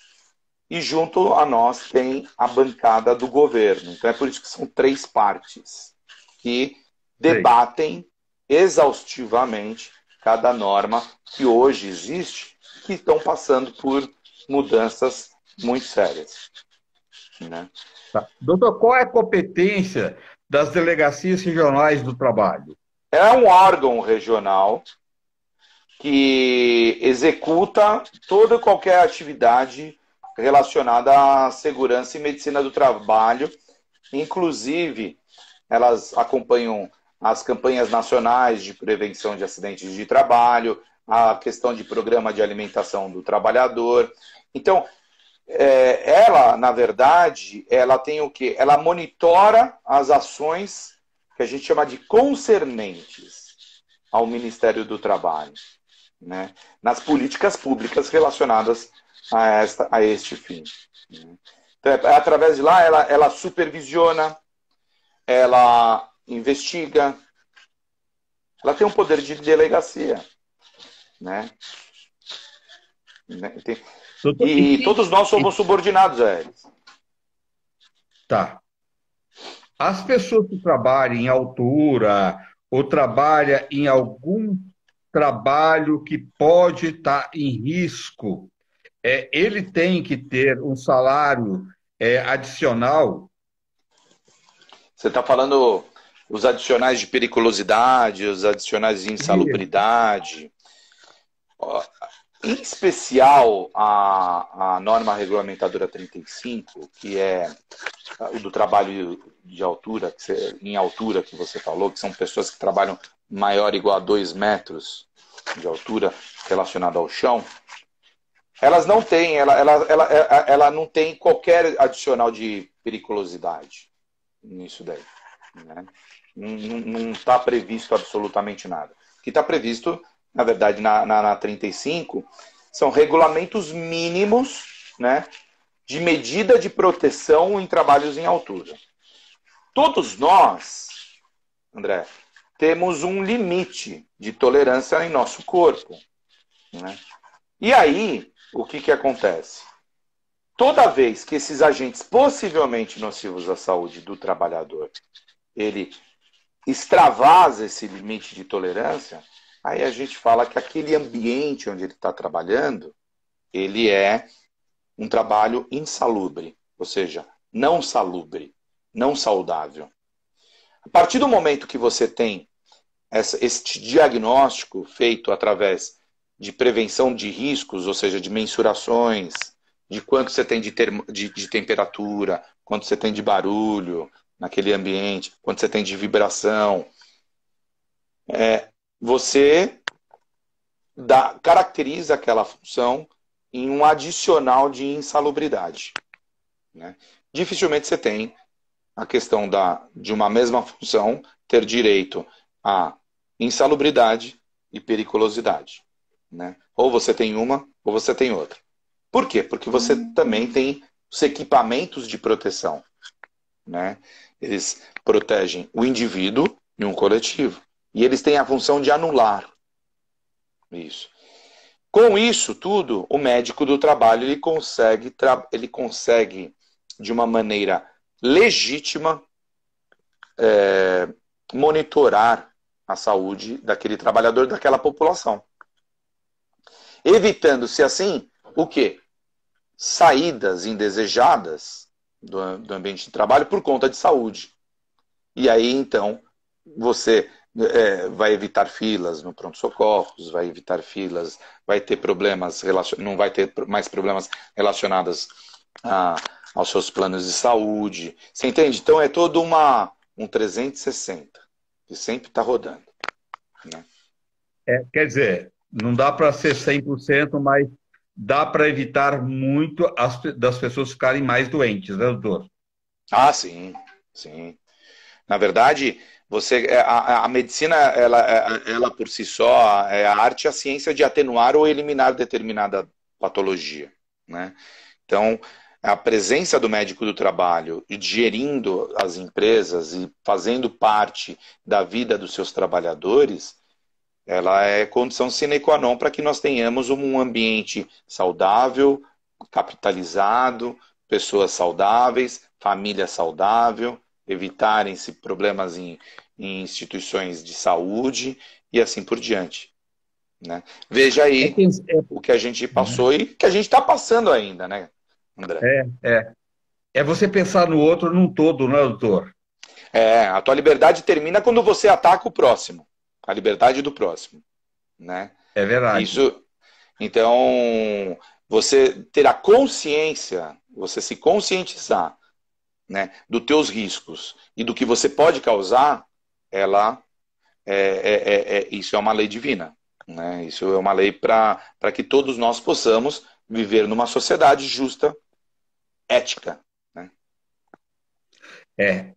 e junto a nós tem a bancada do governo. Então é por isso que são três partes que debatem exaustivamente cada norma que hoje existe, que estão passando por mudanças muito sérias. Né? Tá. Doutor, qual é a competência das delegacias regionais do trabalho? É um órgão regional que executa toda e qualquer atividade relacionada à segurança e medicina do trabalho. Inclusive, elas acompanham as campanhas nacionais de prevenção de acidentes de trabalho, a questão de programa de alimentação do trabalhador. Então, é, ela, na verdade, ela tem o quê? Ela monitora as ações que a gente chama de concernentes ao Ministério do Trabalho né, nas políticas públicas relacionadas a, esta, a este fim. Né. Então, é, através de lá, ela, ela supervisiona, ela investiga, ela tem um poder de delegacia. Né? né tem... E todos nós somos subordinados a eles. Tá. As pessoas que trabalham em altura ou trabalham em algum trabalho que pode estar tá em risco, é, ele tem que ter um salário é, adicional? Você está falando os adicionais de periculosidade, os adicionais de insalubridade. Em especial, a, a norma regulamentadora 35, que é o do trabalho de altura, você, em altura que você falou, que são pessoas que trabalham maior ou igual a 2 metros, de altura relacionada ao chão, elas não têm, ela, ela, ela, é, é, ela não tem qualquer adicional de periculosidade nisso daí. Né? Não está previsto absolutamente nada. O que está previsto, na verdade, na, na, na 35, são regulamentos mínimos né, de medida de proteção em trabalhos em altura. Todos nós, André, temos um limite de tolerância em nosso corpo. Né? E aí, o que, que acontece? Toda vez que esses agentes possivelmente nocivos à saúde do trabalhador, ele extravasa esse limite de tolerância, aí a gente fala que aquele ambiente onde ele está trabalhando, ele é um trabalho insalubre, ou seja, não salubre, não saudável. A partir do momento que você tem essa, este diagnóstico feito através de prevenção de riscos, ou seja, de mensurações, de quanto você tem de, termo, de, de temperatura, quanto você tem de barulho naquele ambiente, quanto você tem de vibração, é, você dá, caracteriza aquela função em um adicional de insalubridade. Né? Dificilmente você tem a questão da, de uma mesma função ter direito a insalubridade e periculosidade. Né? Ou você tem uma, ou você tem outra. Por quê? Porque você hum. também tem os equipamentos de proteção. Né? Eles protegem o indivíduo e um coletivo. E eles têm a função de anular isso. Com isso tudo, o médico do trabalho ele consegue, ele consegue de uma maneira legítima, é, monitorar a saúde daquele trabalhador, daquela população. Evitando-se assim o quê? Saídas indesejadas do, do, ambiente de trabalho por conta de saúde. E aí então você é, vai evitar filas no pronto-socorro, vai evitar filas, vai ter problemas, não vai ter mais problemas relacionados a, aos seus planos de saúde. Você entende? Então é todo uma, um 360 que sempre está rodando. Né? É, quer dizer, não dá para ser 100%, mas dá para evitar muito as, das pessoas ficarem mais doentes, né, doutor? Ah, sim, sim. Na verdade, você é, a, a medicina, ela, é, ela por si só, é a arte e a ciência de atenuar ou eliminar determinada patologia, né? Então, a presença do médico do trabalho e gerindo as empresas e fazendo parte da vida dos seus trabalhadores, ela é condição sine qua non para que nós tenhamos um ambiente saudável, capitalizado, pessoas saudáveis, família saudável, evitarem-se problemas em, em, instituições de saúde e assim por diante. Né? Veja aí é o que a gente passou e que a gente está passando ainda, né? André. É, é. É você pensar no outro num todo, não é, doutor? É, a tua liberdade termina quando você ataca o próximo. A liberdade do próximo, né? É verdade. Isso, então, você ter a consciência, você se conscientizar né, dos teus riscos e do que você pode causar, ela é, é, é, é isso é uma lei divina. Né? Isso é uma lei para que todos nós possamos viver numa sociedade justa ética. Né? É,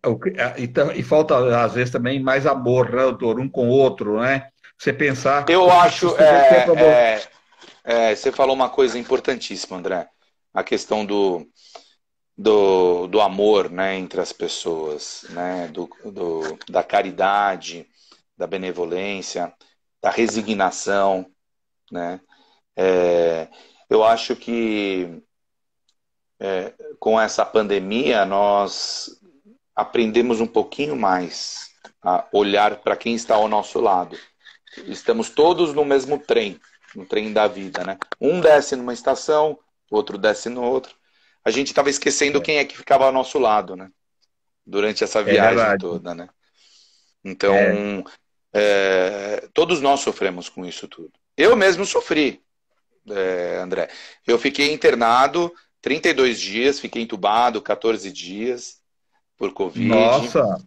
e, e falta às vezes também mais amor, né, doutor, um com o outro, né? Você pensar. Eu acho. É, é, é, você falou uma coisa importantíssima, André. A questão do, do, do amor né, entre as pessoas, né, do, do, da caridade, da benevolência, da resignação. Né? É, eu acho que é, com essa pandemia, nós aprendemos um pouquinho mais a olhar para quem está ao nosso lado. Estamos todos no mesmo trem, no trem da vida, né? Um desce numa estação, outro desce no outro. A gente estava esquecendo é. quem é que ficava ao nosso lado, né? Durante essa é viagem é toda, né? Então, é. é, todos nós sofremos com isso tudo. Eu mesmo sofri, é, André. Eu fiquei internado 32 dias, fiquei entubado, 14 dias por Covid. Nossa!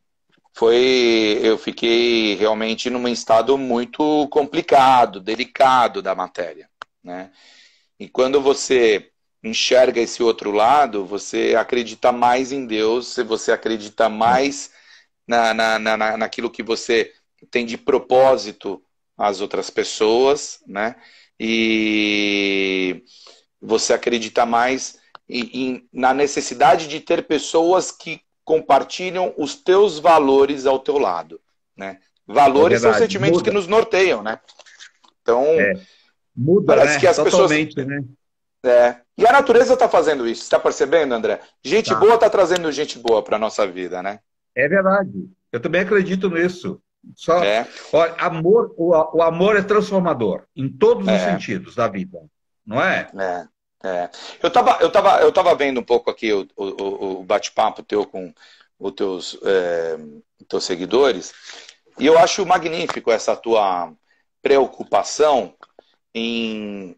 Foi, eu fiquei realmente num estado muito complicado, delicado da matéria, né? E quando você enxerga esse outro lado, você acredita mais em Deus, você acredita mais na, na, na, naquilo que você tem de propósito às outras pessoas, né? E você acredita mais na necessidade de ter pessoas que compartilham os teus valores ao teu lado, né? Valores é são sentimentos muda. que nos norteiam, né? Então, é. muda, parece né? que as Totalmente, pessoas... Né? É. E a natureza está fazendo isso, está percebendo, André? Gente tá. boa está trazendo gente boa para nossa vida, né? É verdade. Eu também acredito nisso. Só, é. Olha, amor, o, o, amor é transformador em todos os é. sentidos da vida, não é? É. É. Eu estava eu tava, eu tava vendo um pouco aqui o, o, o bate-papo teu com os teus, é, teus seguidores e eu acho magnífico essa tua preocupação em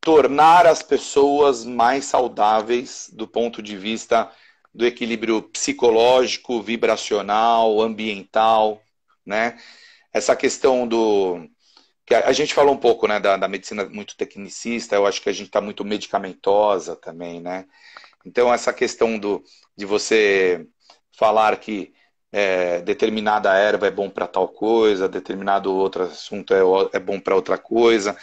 tornar as pessoas mais saudáveis do ponto de vista do equilíbrio psicológico, vibracional, ambiental, né? Essa questão do a gente falou um pouco né, da, da medicina muito tecnicista, eu acho que a gente está muito medicamentosa também, né? Então, essa questão do, de você falar que é, determinada erva é bom para tal coisa, determinado outro assunto é, é bom para outra coisa,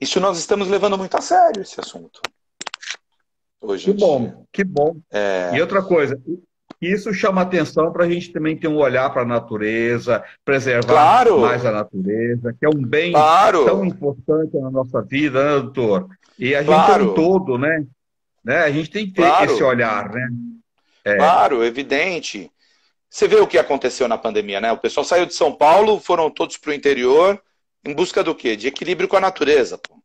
isso nós estamos levando muito a sério, esse assunto. Hoje que bom, que bom. É... E outra coisa, isso chama atenção para a gente também ter um olhar para a natureza, preservar claro. mais a natureza, que é um bem claro. tão importante na nossa vida, né, doutor? E a gente claro. é um todo, né? né? A gente tem que ter claro. esse olhar, né? É. Claro, evidente. Você vê o que aconteceu na pandemia, né? O pessoal saiu de São Paulo, foram todos para o interior, em busca do quê? De equilíbrio com a natureza. Pô.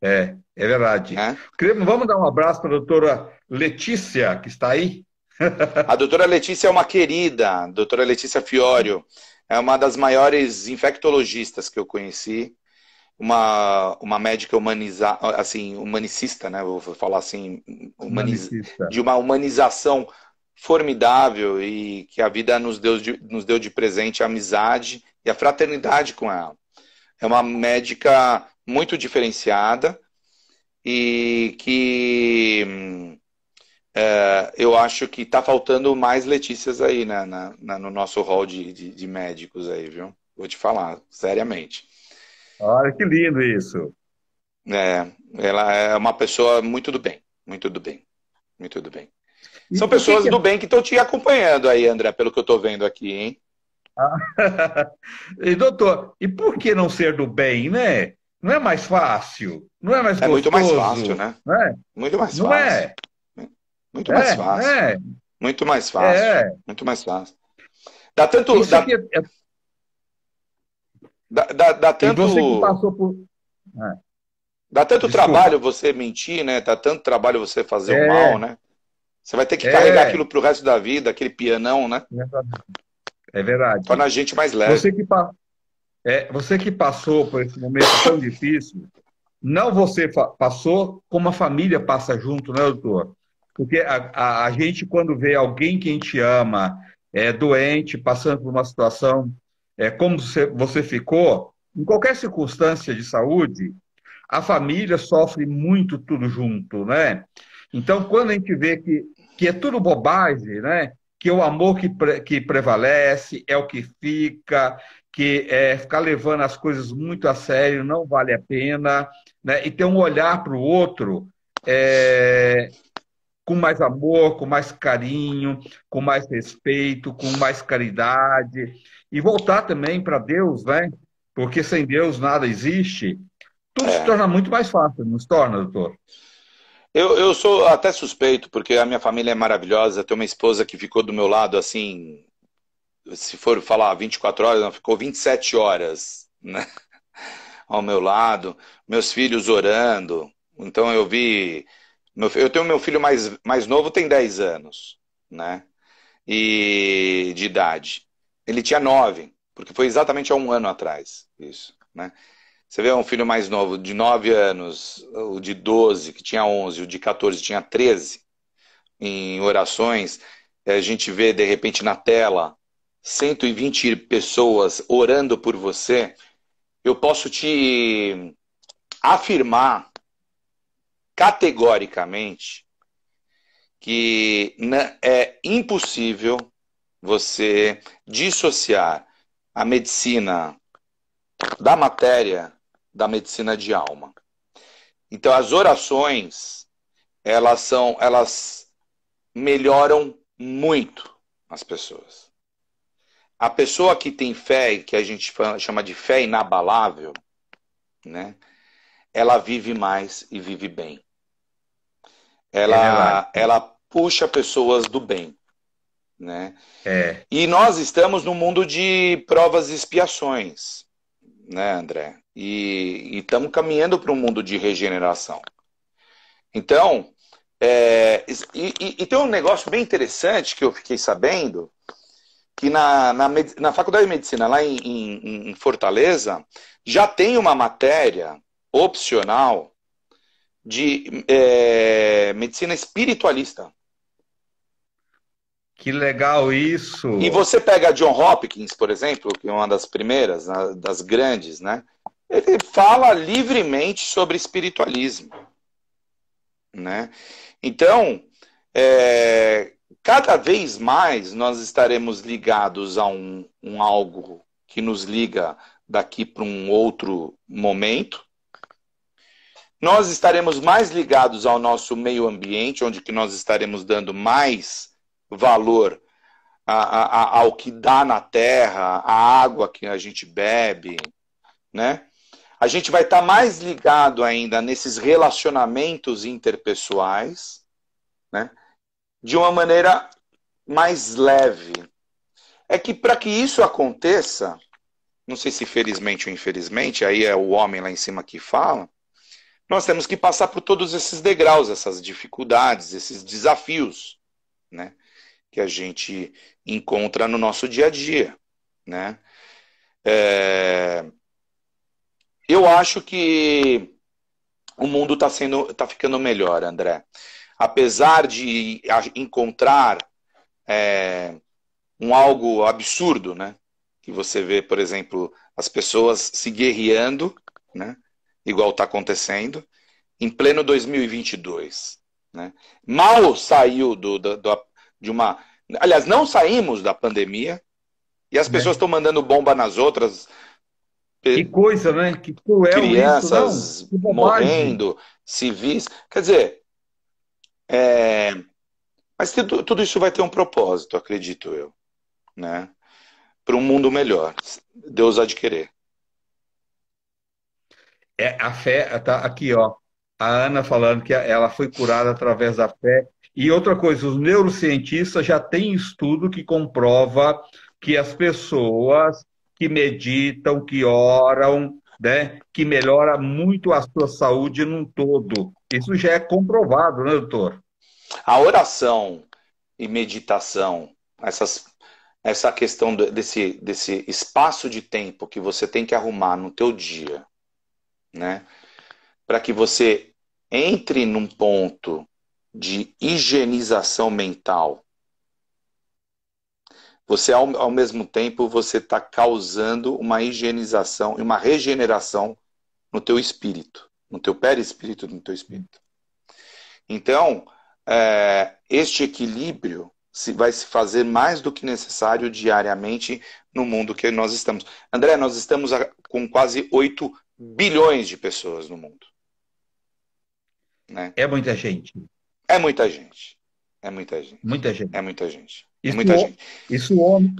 É, é verdade. É? Vamos dar um abraço para a doutora Letícia, que está aí? A doutora Letícia é uma querida, a doutora Letícia Fiório. É uma das maiores infectologistas que eu conheci. Uma, uma médica humaniza, assim, humanicista, né? Vou falar assim, humaniz, de uma humanização formidável e que a vida nos deu, de, nos deu de presente a amizade e a fraternidade com ela. É uma médica muito diferenciada e que hum, é, eu acho que está faltando mais Letícias aí né, na, na, no nosso hall de, de, de, médicos aí, viu? Vou te falar, seriamente. Olha que lindo isso. É, ela é uma pessoa muito do bem, muito do bem, muito do bem. E São pessoas que do é? bem que estão te acompanhando aí, André, pelo que eu estou vendo aqui, hein? Ah. e, doutor, e por que não ser do bem, né? Não é mais fácil? Não é mais gostoso? É muito mais fácil, né? Não É? Muito mais não é? fácil. Não é? Muito mais é, fácil. É. Né? Muito mais é. fácil. É. Muito mais fácil. Dá tanto. Dá, é-, é... dá, dá, dá, tanto. você que passou por. Ah. Dá tanto Desculpa. trabalho você mentir, né? Dá tanto trabalho você fazer o mal, né? Você vai ter que carregar aquilo pro resto da vida, aquele pianão, né? É verdade. Torna a gente mais leve. Você que, pa... é, você que passou por esse momento tão difícil, não você passou, como a família passa junto, né, doutor? Porque a, a, a gente, quando vê alguém que a gente ama é, doente, passando por uma situação é, como você ficou, em qualquer circunstância de saúde, a família sofre muito tudo junto, né? Então, quando a gente vê que, que é tudo bobagem, né? Que é o amor que, pre, que prevalece é o que fica, que é, ficar levando as coisas muito a sério não vale a pena, né? E ter um olhar para o outro é, com mais amor, com mais carinho, com mais respeito, com mais caridade e voltar também para Deus, né? Porque sem Deus nada existe. Tudo se é. torna muito mais fácil, não se torna, doutor? Eu, eu sou até suspeito, porque a minha família é maravilhosa. Tenho uma esposa que ficou do meu lado, assim, se for falar 24 horas, não, ficou 27 horas né? ao meu lado. Meus filhos orando. Então eu vi eu tenho meu filho mais, mais novo, tem 10 anos, né? E de idade. Ele tinha 9, porque foi exatamente há um ano atrás isso, né? Você vê um filho mais novo, de 9 anos, o de 12, que tinha 11, o de 14 tinha 13, em orações, a gente vê de repente na tela 120 pessoas orando por você, eu posso te afirmar categoricamente que é impossível você dissociar a medicina da matéria da medicina de alma. Então as orações, elas são elas melhoram muito as pessoas. A pessoa que tem fé, que a gente chama de fé inabalável, né? Ela vive mais e vive bem. Ela, é ela puxa pessoas do bem. Né? É. E nós estamos no mundo de provas e expiações, né, André? E estamos caminhando para um mundo de regeneração. Então, é, e, e, e, tem um negócio bem interessante que eu fiquei sabendo, que na, na, na Faculdade de Medicina, lá em, em, em Fortaleza, já tem uma matéria opcional de é, medicina espiritualista. Que legal isso! E você pega a John Hopkins, por exemplo, que é uma das primeiras, das grandes, né? Ele fala livremente sobre espiritualismo, né? Então, é, cada vez mais nós estaremos ligados a um, um algo que nos liga daqui para um outro momento, nós estaremos mais ligados ao nosso meio ambiente, onde que nós estaremos dando mais valor a, a, ao que dá na terra, à água que a gente bebe, né? A gente vai estar tá mais ligado ainda nesses relacionamentos interpessoais, né? De uma maneira mais leve. É que para que isso aconteça, não sei se felizmente ou infelizmente, aí é o homem lá em cima que fala, nós temos que passar por todos esses degraus, essas dificuldades, esses desafios, né? Que a gente encontra no nosso dia a dia, né? É... Eu acho que o mundo está sendo, tá ficando melhor, André. Apesar de encontrar é, um algo absurdo, né? Que você vê, por exemplo, as pessoas se guerreando, né? igual está acontecendo, em pleno 2022. Né? Mal saiu do, do, do, de uma. Aliás, não saímos da pandemia e as né? pessoas estão mandando bomba nas outras. Que coisa, né? Que cruel Crianças isso, morrendo, civis. Quer dizer, é... mas tudo, tudo isso vai ter um propósito, acredito eu, né? Para um mundo melhor, Deus adquirir. É, a fé, tá aqui, ó. A Ana falando que ela foi curada através da fé. E outra coisa, os neurocientistas já têm estudo que comprova que as pessoas que meditam, que oram, né, que melhora muito a sua saúde num todo. Isso já é comprovado, né, doutor? A oração e meditação, essas, essa questão desse, desse espaço de tempo que você tem que arrumar no teu dia né? Para que você entre num ponto de higienização mental. Você ao, ao mesmo tempo você está causando uma higienização e uma regeneração no teu espírito, no teu perispírito, no teu espírito. Então, é, este equilíbrio se, vai se fazer mais do que necessário diariamente no mundo que nós estamos. André, nós estamos com quase 8 bilhões de pessoas no mundo. Né? É muita gente. É muita gente. É muita gente. Muita gente. É muita gente. É isso, é muita gente. Isso o homem.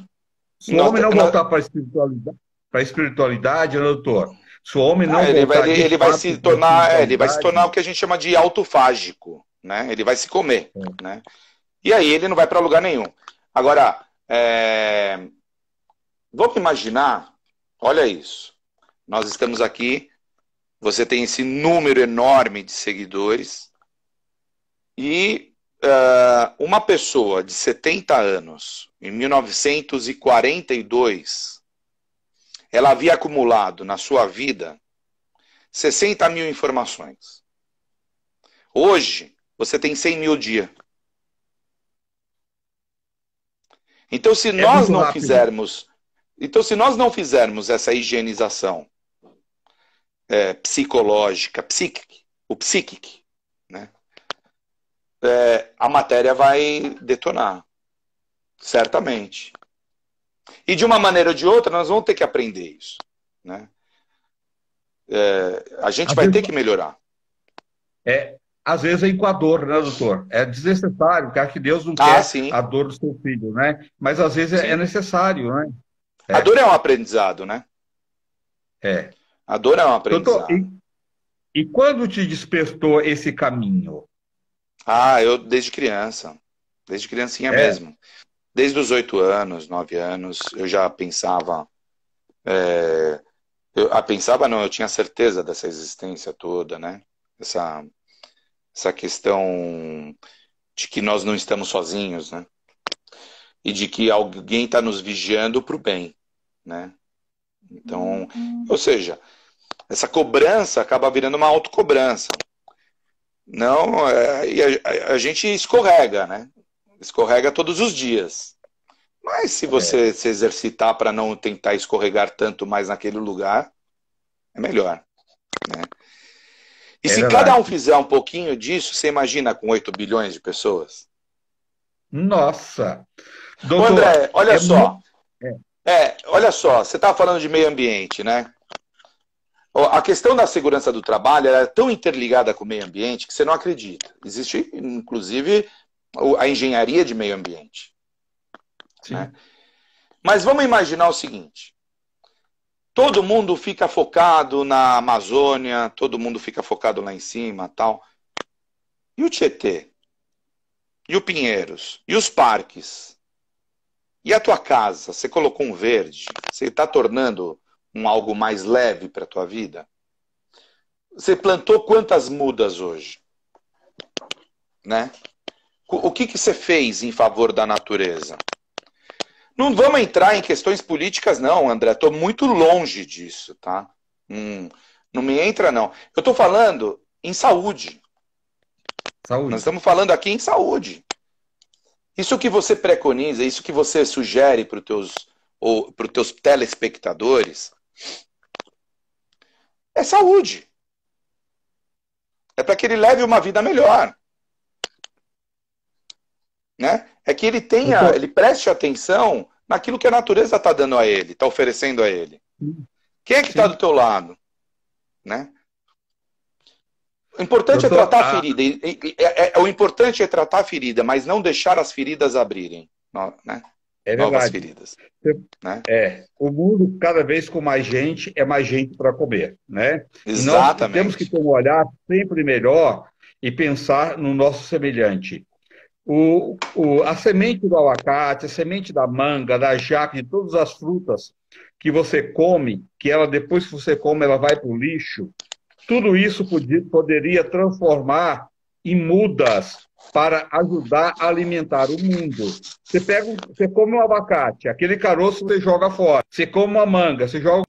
Se o homem não voltar para a espiritualidade, para a espiritualidade, doutor. Se o homem não ah, ele vai, ele, é, ele vai se tornar, ele vai se tornar o que a gente chama de autofágico, né? Ele vai se comer, é. né? E aí ele não vai para lugar nenhum. Agora, é... vamos imaginar, olha isso. Nós estamos aqui, você tem esse número enorme de seguidores e uh, uma pessoa de 70 anos, em 1942, ela havia acumulado na sua vida 60 mil informações. Hoje, você tem 100 mil dia. Então, se é nós não rápido. fizermos, então se nós não fizermos essa higienização é, psicológica, psíquica, o psíquico, né? É, a matéria vai detonar, certamente. E de uma maneira ou de outra, nós vamos ter que aprender isso, né? É, a gente vai ter que melhorar. É, às vezes é dor né, doutor? É desnecessário, cara que Deus não ah, quer sim. a dor do seu filho, né? Mas às vezes é sim. é necessário, né? A é. dor é um aprendizado, né? É. A dor é um aprendizado. Doutor, e, e quando te despertou esse caminho? Ah, eu desde criança. Desde criancinha é. mesmo. Desde os oito anos, nove anos, eu já pensava. É, eu ah, pensava não, eu tinha certeza dessa existência toda, né? Essa, essa questão de que nós não estamos sozinhos, né? E de que alguém está nos vigiando para o bem, né? Então, uhum. ou seja, essa cobrança acaba virando uma autocobrança. Não, é, e a, a, gente escorrega, né? Escorrega todos os dias. Mas se você é. se exercitar para não tentar escorregar tanto mais naquele lugar, é melhor. Né? E é se verdade. cada um fizer um pouquinho disso, você imagina com 8 bilhões de pessoas? Nossa! Doutor, André, olha é só. Muito... É, olha só, você estava falando de meio ambiente, né? A questão da segurança do trabalho é tão interligada com o meio ambiente que você não acredita. Existe, inclusive, a engenharia de meio ambiente. Né? Mas vamos imaginar o seguinte: todo mundo fica focado na Amazônia, todo mundo fica focado lá em cima, tal. E o Tietê? E o Pinheiros? E os parques? E a tua casa? Você colocou um verde? Você está tornando um algo mais leve para a tua vida? Você plantou quantas mudas hoje? Né? O que, que você fez em favor da natureza? Não vamos entrar em questões políticas, não, André. Estou muito longe disso, tá? Hum, não me entra, não. Eu estou falando em saúde. Saúde. Nós estamos falando aqui em saúde. Isso que você preconiza, isso que você sugere para os teus, teus telespectadores, é saúde. É para que ele leve uma vida melhor. Né? É que ele tenha, então... ele preste atenção naquilo que a natureza está dando a ele, está oferecendo a ele. Quem é que está do teu lado? Né? O importante é tratar a ah. ferida. E, e, e, é, é, o importante é tratar a ferida, mas não deixar as feridas abrirem. Né? É novas verdade. feridas. Você, né? É. O mundo, cada vez com mais gente, é mais gente para comer. Né? Exatamente. E nós temos que ter um olhar sempre melhor e pensar no nosso semelhante. O, o, a semente do abacate, a semente da manga, da jaca, de todas as frutas que você come, que ela depois que você come, ela vai para o lixo, tudo isso podia, poderia transformar em mudas para ajudar a alimentar o mundo. Você pega, você come um abacate, aquele caroço você joga fora. Você come uma manga, você joga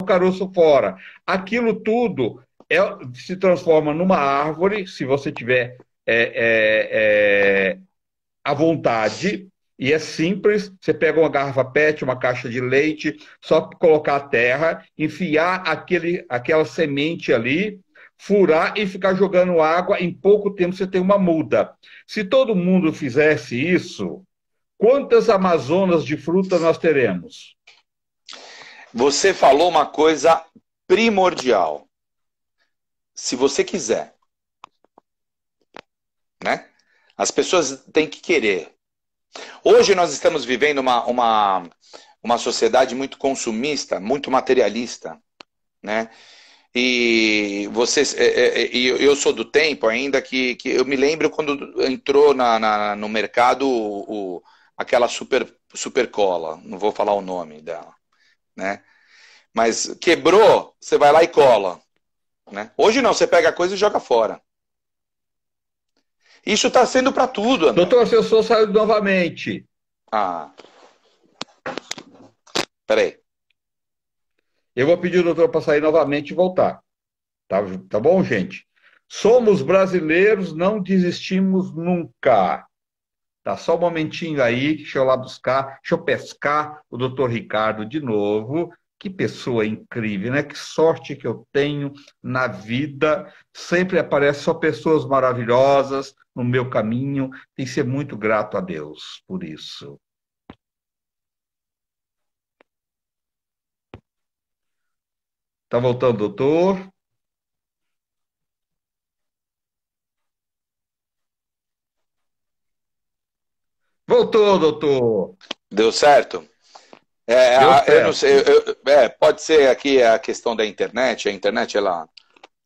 o caroço fora. Aquilo tudo é, se transforma numa árvore, se você tiver é, é, a é, vontade. E é simples, você pega uma garrafa PET, uma caixa de leite, só colocar a terra, enfiar aquele, aquela semente ali, furar e ficar jogando água, em pouco tempo você tem uma muda. Se todo mundo fizesse isso, quantas Amazonas de fruta nós teremos? Você falou uma coisa primordial. Se você quiser, né? As pessoas têm que querer. Hoje nós estamos vivendo uma, uma, uma sociedade muito consumista, muito materialista, né? E vocês, é, é, é, eu sou do tempo ainda que, que eu me lembro quando entrou na, na no mercado o, o, aquela super, super cola, não vou falar o nome dela, né? Mas quebrou, você vai lá e cola. Né? Hoje não, você pega a coisa e joga fora. Isso está sendo para tudo. André. Doutor, seu som saiu novamente. Ah. Peraí. Eu vou pedir o doutor para sair novamente e voltar. Tá, tá bom, gente? Somos brasileiros, não desistimos nunca. Tá só um momentinho aí, deixa eu lá buscar, deixa eu pescar o doutor Ricardo de novo. Que pessoa incrível, né? Que sorte que eu tenho na vida. Sempre aparecem só pessoas maravilhosas no meu caminho. Tem que ser muito grato a Deus por isso. Tá voltando, doutor? Voltou, doutor. Deu certo? É, Deu certo. Eu não sei, eu, é, pode ser aqui a questão da internet. A internet ela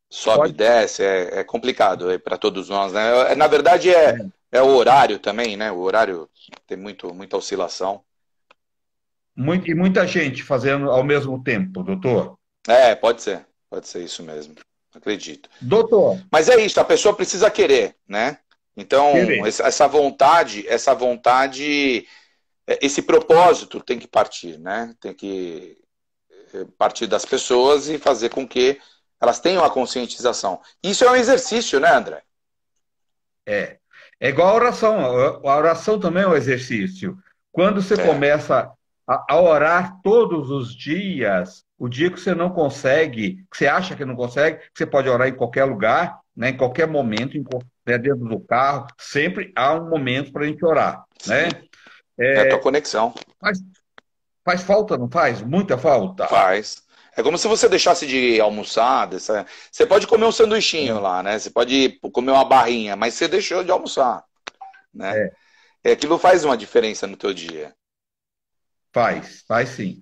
sobe pode. e desce, é, é complicado é para todos nós, né? Na verdade é, é o horário também, né? O horário tem muito, muita oscilação. Muito, e muita gente fazendo ao mesmo tempo, doutor. É, pode ser. Pode ser isso mesmo. Acredito. Doutor. Mas é isso, a pessoa precisa querer, né? Então, querer. essa vontade, essa vontade, é, esse propósito tem que partir, né? Tem que é, partir das pessoas e fazer com que elas tenham a conscientização. Isso é um exercício, né, André? É. É igual a oração. A oração também é um exercício. Quando você é. começa a orar todos os dias, o dia que você não consegue, que você acha que não consegue, você pode orar em qualquer lugar, né, em qualquer momento, em, né, dentro do carro, sempre há um momento para a gente orar. Né? É, é a tua conexão. Faz, faz falta, não faz? Muita falta. Faz. É como se você deixasse de almoçar. Dessa... Você pode comer um sanduichinho lá, né? Você pode comer uma barrinha, mas você deixou de almoçar. Né? É. é aquilo faz uma diferença no teu dia. Faz, faz sim.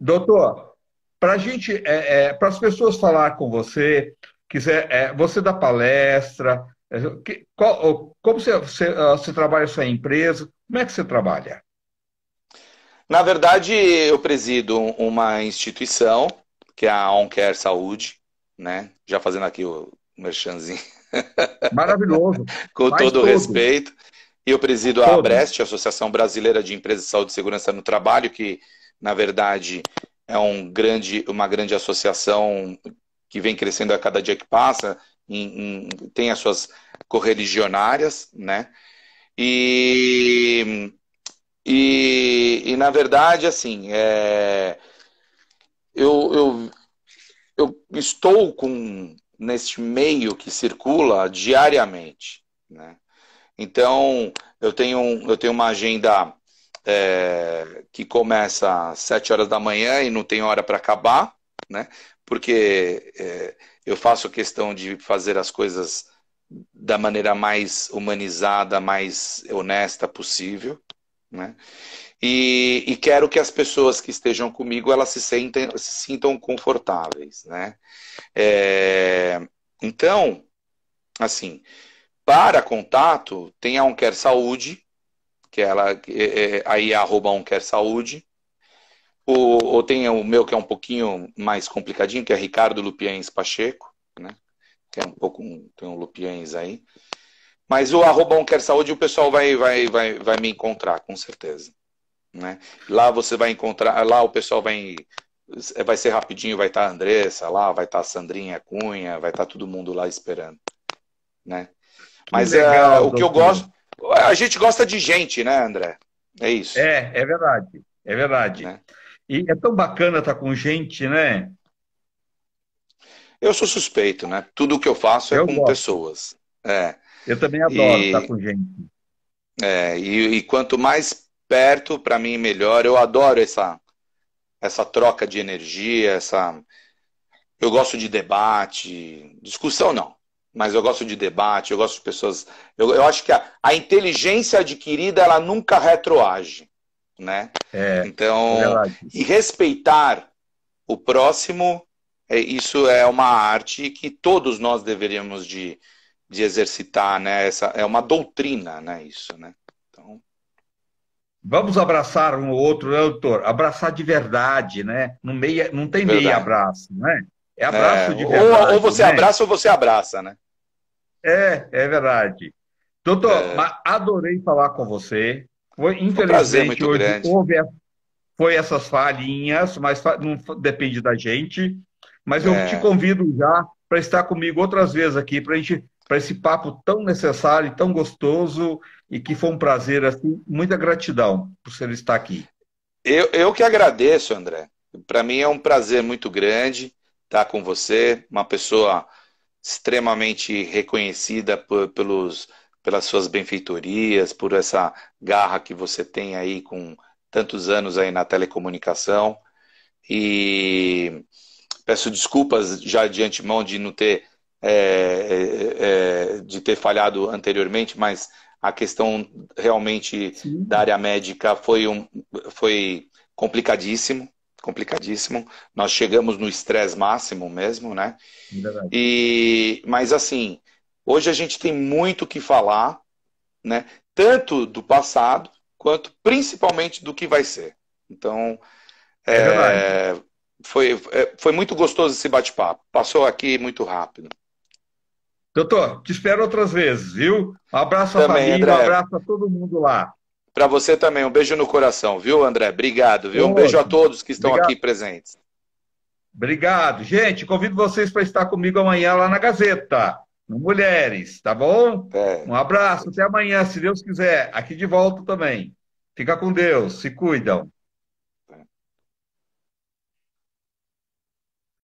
Doutor, para gente, é, é, para as pessoas falar com você, quiser, é, você dá palestra, é, que, qual, como você, você, ah, você trabalha sua empresa, como é que você trabalha? Na verdade, eu presido uma instituição, que é a OnCare Saúde, né? Já fazendo aqui o merchanzinho. Maravilhoso. Com Faz todo o respeito. E eu presido todo. a Associação Brasileira de Empresas de Saúde e Segurança no Trabalho, que na verdade, é um grande, uma grande associação que vem crescendo a cada dia que passa, em, em, tem as suas correligionárias, né? E, e, e na verdade, assim, é, eu, eu, eu estou com neste meio que circula diariamente, né? Então, eu tenho, eu tenho uma agenda é, que começa às 7 horas da manhã e não tem hora para acabar, né? Porque é, eu faço questão de fazer as coisas da maneira mais humanizada, mais honesta possível, né? E, e quero que as pessoas que estejam comigo elas se, sentem, se sintam confortáveis, né? É, então, assim, para contato tem a Um Quer Saúde, que ela é, é aí é arroba um quer saúde. Ou, ou tem o meu que é um pouquinho mais complicadinho, que é Ricardo Lupiens Pacheco, né? Que é um pouco tem um Lupiens aí. Mas o arroba um quer saúde o pessoal vai vai vai vai me encontrar com certeza, né? Lá você vai encontrar, lá o pessoal vai é, vai ser rapidinho, vai estar tá a Andressa lá, vai estar tá a Sandrinha Cunha, vai estar tá todo mundo lá esperando, né? Mas é, legal, é, o que eu gosto a gente gosta de gente, né, André? É isso. É, é verdade. É verdade. É. E é tão bacana estar tá com gente, né? Eu sou suspeito, né? Tudo que eu faço é eu com gosto. pessoas. É. Eu também adoro e... estar tá com gente. É, e, e quanto mais perto, para mim, melhor. Eu adoro essa, essa troca de energia, essa. Eu gosto de debate. Discussão não mas eu gosto de debate, eu gosto de pessoas. Eu, eu acho que a, a, inteligência adquirida ela nunca retroage, né? É, então, é e respeitar o próximo, é, isso é uma arte que todos nós deveríamos de, de exercitar, né? Essa é uma doutrina, né? Isso, né? Então... Vamos abraçar um outro, né, doutor? Abraçar de verdade, né? No meia, não tem verdade. meia abraço, né? É abraço é, de verdade. Ou, ou você né? abraça ou você abraça, né? É, é verdade. Doutor, é... adorei falar com você. Foi, infelizmente, um prazer muito hoje grande. houve foi essas falhinhas, mas não depende da gente. Mas eu é... te convido já para estar comigo outras vezes aqui, para gente para esse papo tão necessário, tão gostoso e que foi um prazer assim, muita gratidão por você estar aqui. Eu, eu que agradeço, André. Para mim é um prazer muito grande estar com você, uma pessoa extremamente reconhecida por, pelos, pelas suas benfeitorias, por essa garra que você tem aí com tantos anos aí na telecomunicação. E peço desculpas já de antemão de não ter é, é, é de ter falhado anteriormente, mas a questão realmente Sim. da área médica foi, um, foi complicadíssimo complicadíssimo. Nós chegamos no estresse máximo mesmo, né? É verdade. E, mas assim, hoje a gente tem muito o que falar, né? Tanto do passado quanto principalmente do que vai ser. Então, é, é foi, é, foi muito gostoso esse bate-papo. Passou aqui muito rápido. Doutor, te espero outras vezes, viu? Um abraço Também, a família, um abraço a todo mundo lá. Para você também, um beijo no coração, viu, André? Obrigado, viu? Um beijo a todos que estão Obrigado. aqui presentes. Obrigado. Gente, convido vocês para estar comigo amanhã lá na Gazeta, no Mulheres, tá bom? É. Um abraço, até amanhã, se Deus quiser. Aqui de volta também. Fica com Deus, se cuidam.